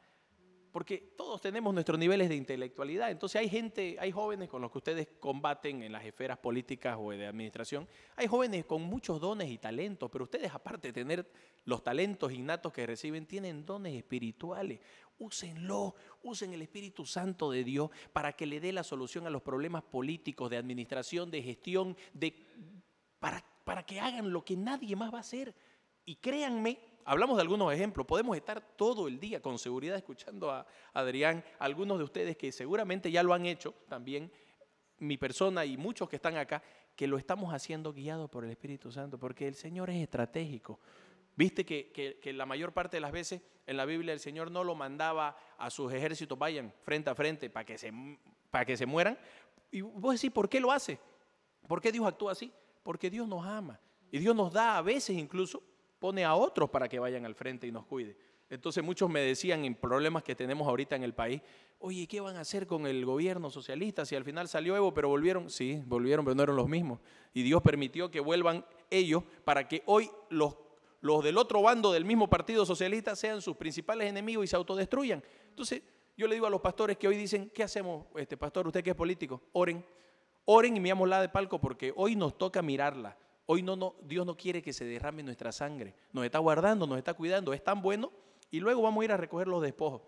Porque todos tenemos nuestros niveles de intelectualidad. Entonces hay gente, hay jóvenes con los que ustedes combaten en las esferas políticas o de administración. Hay jóvenes con muchos dones y talentos, pero ustedes aparte de tener los talentos innatos que reciben, tienen dones espirituales. Úsenlo, usen el Espíritu Santo de Dios para que le dé la solución a los problemas políticos, de administración, de gestión, de, para, para que hagan lo que nadie más va a hacer y créanme, hablamos de algunos ejemplos, podemos estar todo el día con seguridad escuchando a Adrián, algunos de ustedes que seguramente ya lo han hecho, también mi persona y muchos que están acá, que lo estamos haciendo guiados por el Espíritu Santo, porque el Señor es estratégico. Viste que, que, la mayor parte de las veces en la Biblia el Señor no lo mandaba a sus ejércitos, vayan frente a frente para que se, para que se mueran. Y vos decís, ¿por qué lo hace? ¿Por qué Dios actúa así? Porque Dios nos ama. Y Dios nos da a veces incluso pone a otros para que vayan al frente y nos cuide. Entonces muchos me decían en problemas que tenemos ahorita en el país, oye, ¿qué van a hacer con el gobierno socialista si al final salió Evo, pero volvieron? Sí, volvieron, pero no eran los mismos. Y Dios permitió que vuelvan ellos para que hoy los, los del otro bando del mismo Partido Socialista sean sus principales enemigos y se autodestruyan. Entonces yo le digo a los pastores que hoy dicen, ¿qué hacemos, este pastor, usted que es político? Oren, oren y miramos la de palco porque hoy nos toca mirarla. Hoy no, no, Dios no quiere que se derrame nuestra sangre. Nos está guardando, nos está cuidando. Es tan bueno. Y luego vamos a ir a recoger los despojos.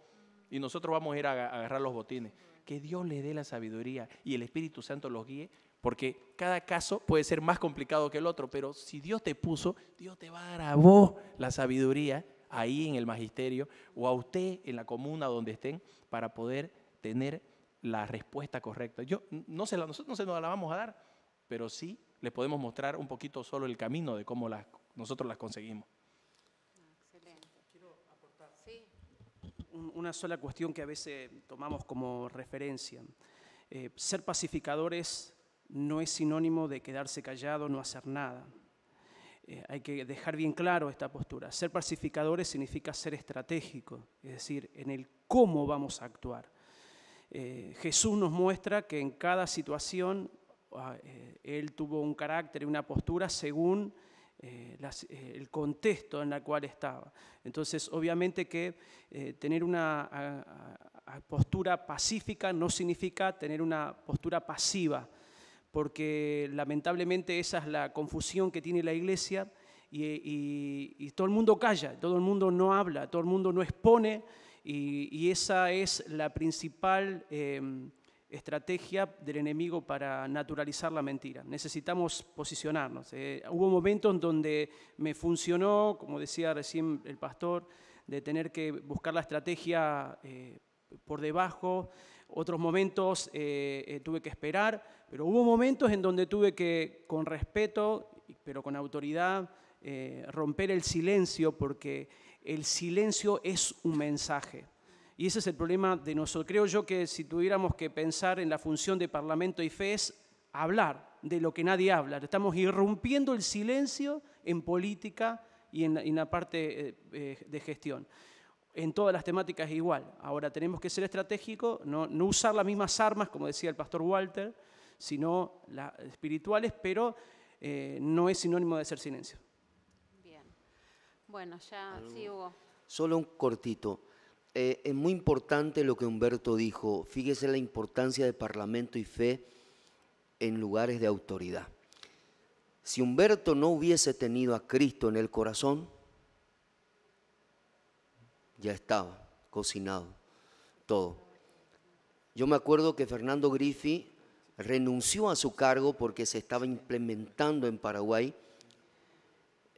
Y nosotros vamos a ir a agarrar los botines. Que Dios le dé la sabiduría y el Espíritu Santo los guíe. Porque cada caso puede ser más complicado que el otro. Pero si Dios te puso, Dios te va a dar a vos la sabiduría ahí en el magisterio o a usted en la comuna donde estén para poder tener la respuesta correcta. Yo, no nosotros no se nos la vamos a dar, pero sí les podemos mostrar un poquito solo el camino de cómo las, nosotros las conseguimos. Excelente. Quiero aportar una sola cuestión que a veces tomamos como referencia. Eh, ser pacificadores no es sinónimo de quedarse callado, no hacer nada. Eh, hay que dejar bien claro esta postura. Ser pacificadores significa ser estratégico, es decir, en el cómo vamos a actuar. Eh, Jesús nos muestra que en cada situación Ah, eh, él tuvo un carácter y una postura según eh, eh, el contexto en el cual estaba. Entonces, obviamente que tener una postura pacífica no significa tener una postura pasiva, porque lamentablemente esa es la confusión que tiene la iglesia y, todo el mundo calla, todo el mundo no habla, todo el mundo no expone y esa es la principal em, estrategia del enemigo para naturalizar la mentira. Necesitamos posicionarnos. Eh, hubo momentos en donde me funcionó, como decía recién el pastor, de tener que buscar la estrategia eh, por debajo. Otros momentos eh, tuve que esperar, pero hubo momentos en donde tuve que, con respeto, pero con autoridad, romper el silencio, porque el silencio es un mensaje. Y ese es el problema de nosotros. Creo yo que si tuviéramos que pensar en la función de Parlamento y fe es hablar de lo que nadie habla. Estamos irrumpiendo el silencio en política y en la, parte eh, eh, de gestión. En todas las temáticas es igual. Ahora tenemos que ser estratégicos, no, usar las mismas armas, como decía el pastor Walter, sino las espirituales, pero eh, no es sinónimo de ser silencio. Bien. Bueno, ya sí Solo un cortito. Eh, es muy importante lo que Humberto dijo. Fíjese la importancia de Parlamento y fe en lugares de autoridad. Si Humberto no hubiese tenido a Cristo en el corazón, ya estaba cocinado todo. Yo me acuerdo que Fernando Griffi renunció a su cargo porque se estaba implementando en Paraguay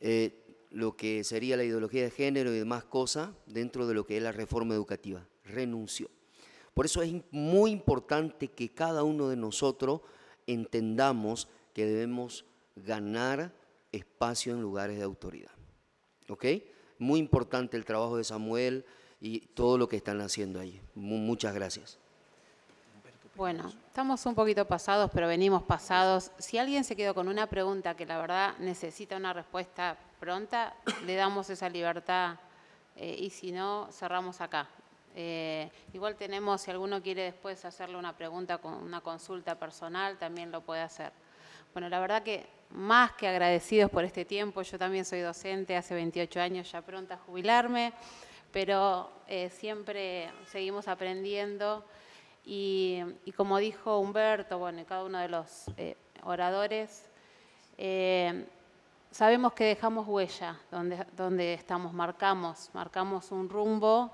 eh, lo que sería la ideología de género y demás cosas dentro de lo que es la reforma educativa. Renunció. Por eso es muy importante que cada uno de nosotros entendamos que debemos ganar espacio en lugares de autoridad. ¿Ok? Muy importante el trabajo de Samuel y todo lo que están haciendo ahí. Muchas gracias. Bueno, estamos un poquito pasados, pero venimos pasados. Si alguien se quedó con una pregunta que la verdad necesita una respuesta pronta, le damos esa libertad eh, y si no, cerramos acá. Eh, igual tenemos, si alguno quiere después hacerle una pregunta con una consulta personal, también lo puede hacer. Bueno, la verdad que más que agradecidos por este tiempo, yo también soy docente, hace 28 años ya pronta a jubilarme, pero eh, siempre seguimos aprendiendo. Y, como dijo Humberto, bueno, y cada uno de los eh, oradores, eh, sabemos que dejamos huella donde, donde estamos, marcamos, marcamos un rumbo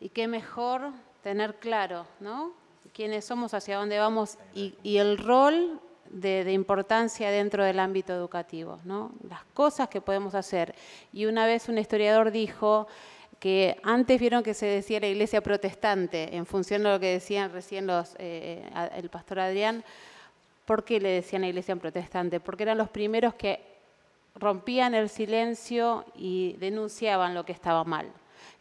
y qué mejor tener claro, ¿no? Quiénes somos, hacia dónde vamos y, el rol de, de, importancia dentro del ámbito educativo, ¿no? Las cosas que podemos hacer. Y una vez un historiador dijo que antes vieron que se decía la iglesia protestante, en función de lo que decían recién los, eh, eh, el pastor Adrián, ¿por qué le decían la iglesia protestante? Porque eran los primeros que rompían el silencio y denunciaban lo que estaba mal.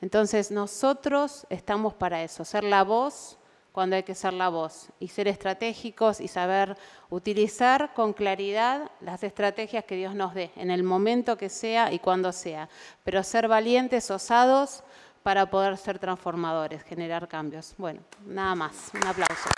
Entonces nosotros estamos para eso, ser la voz cuando hay que ser la voz y ser estratégicos y saber utilizar con claridad las estrategias que Dios nos dé, en el momento que sea y cuando sea, pero ser valientes, osados para poder ser transformadores, generar cambios. Bueno, nada más. Un aplauso.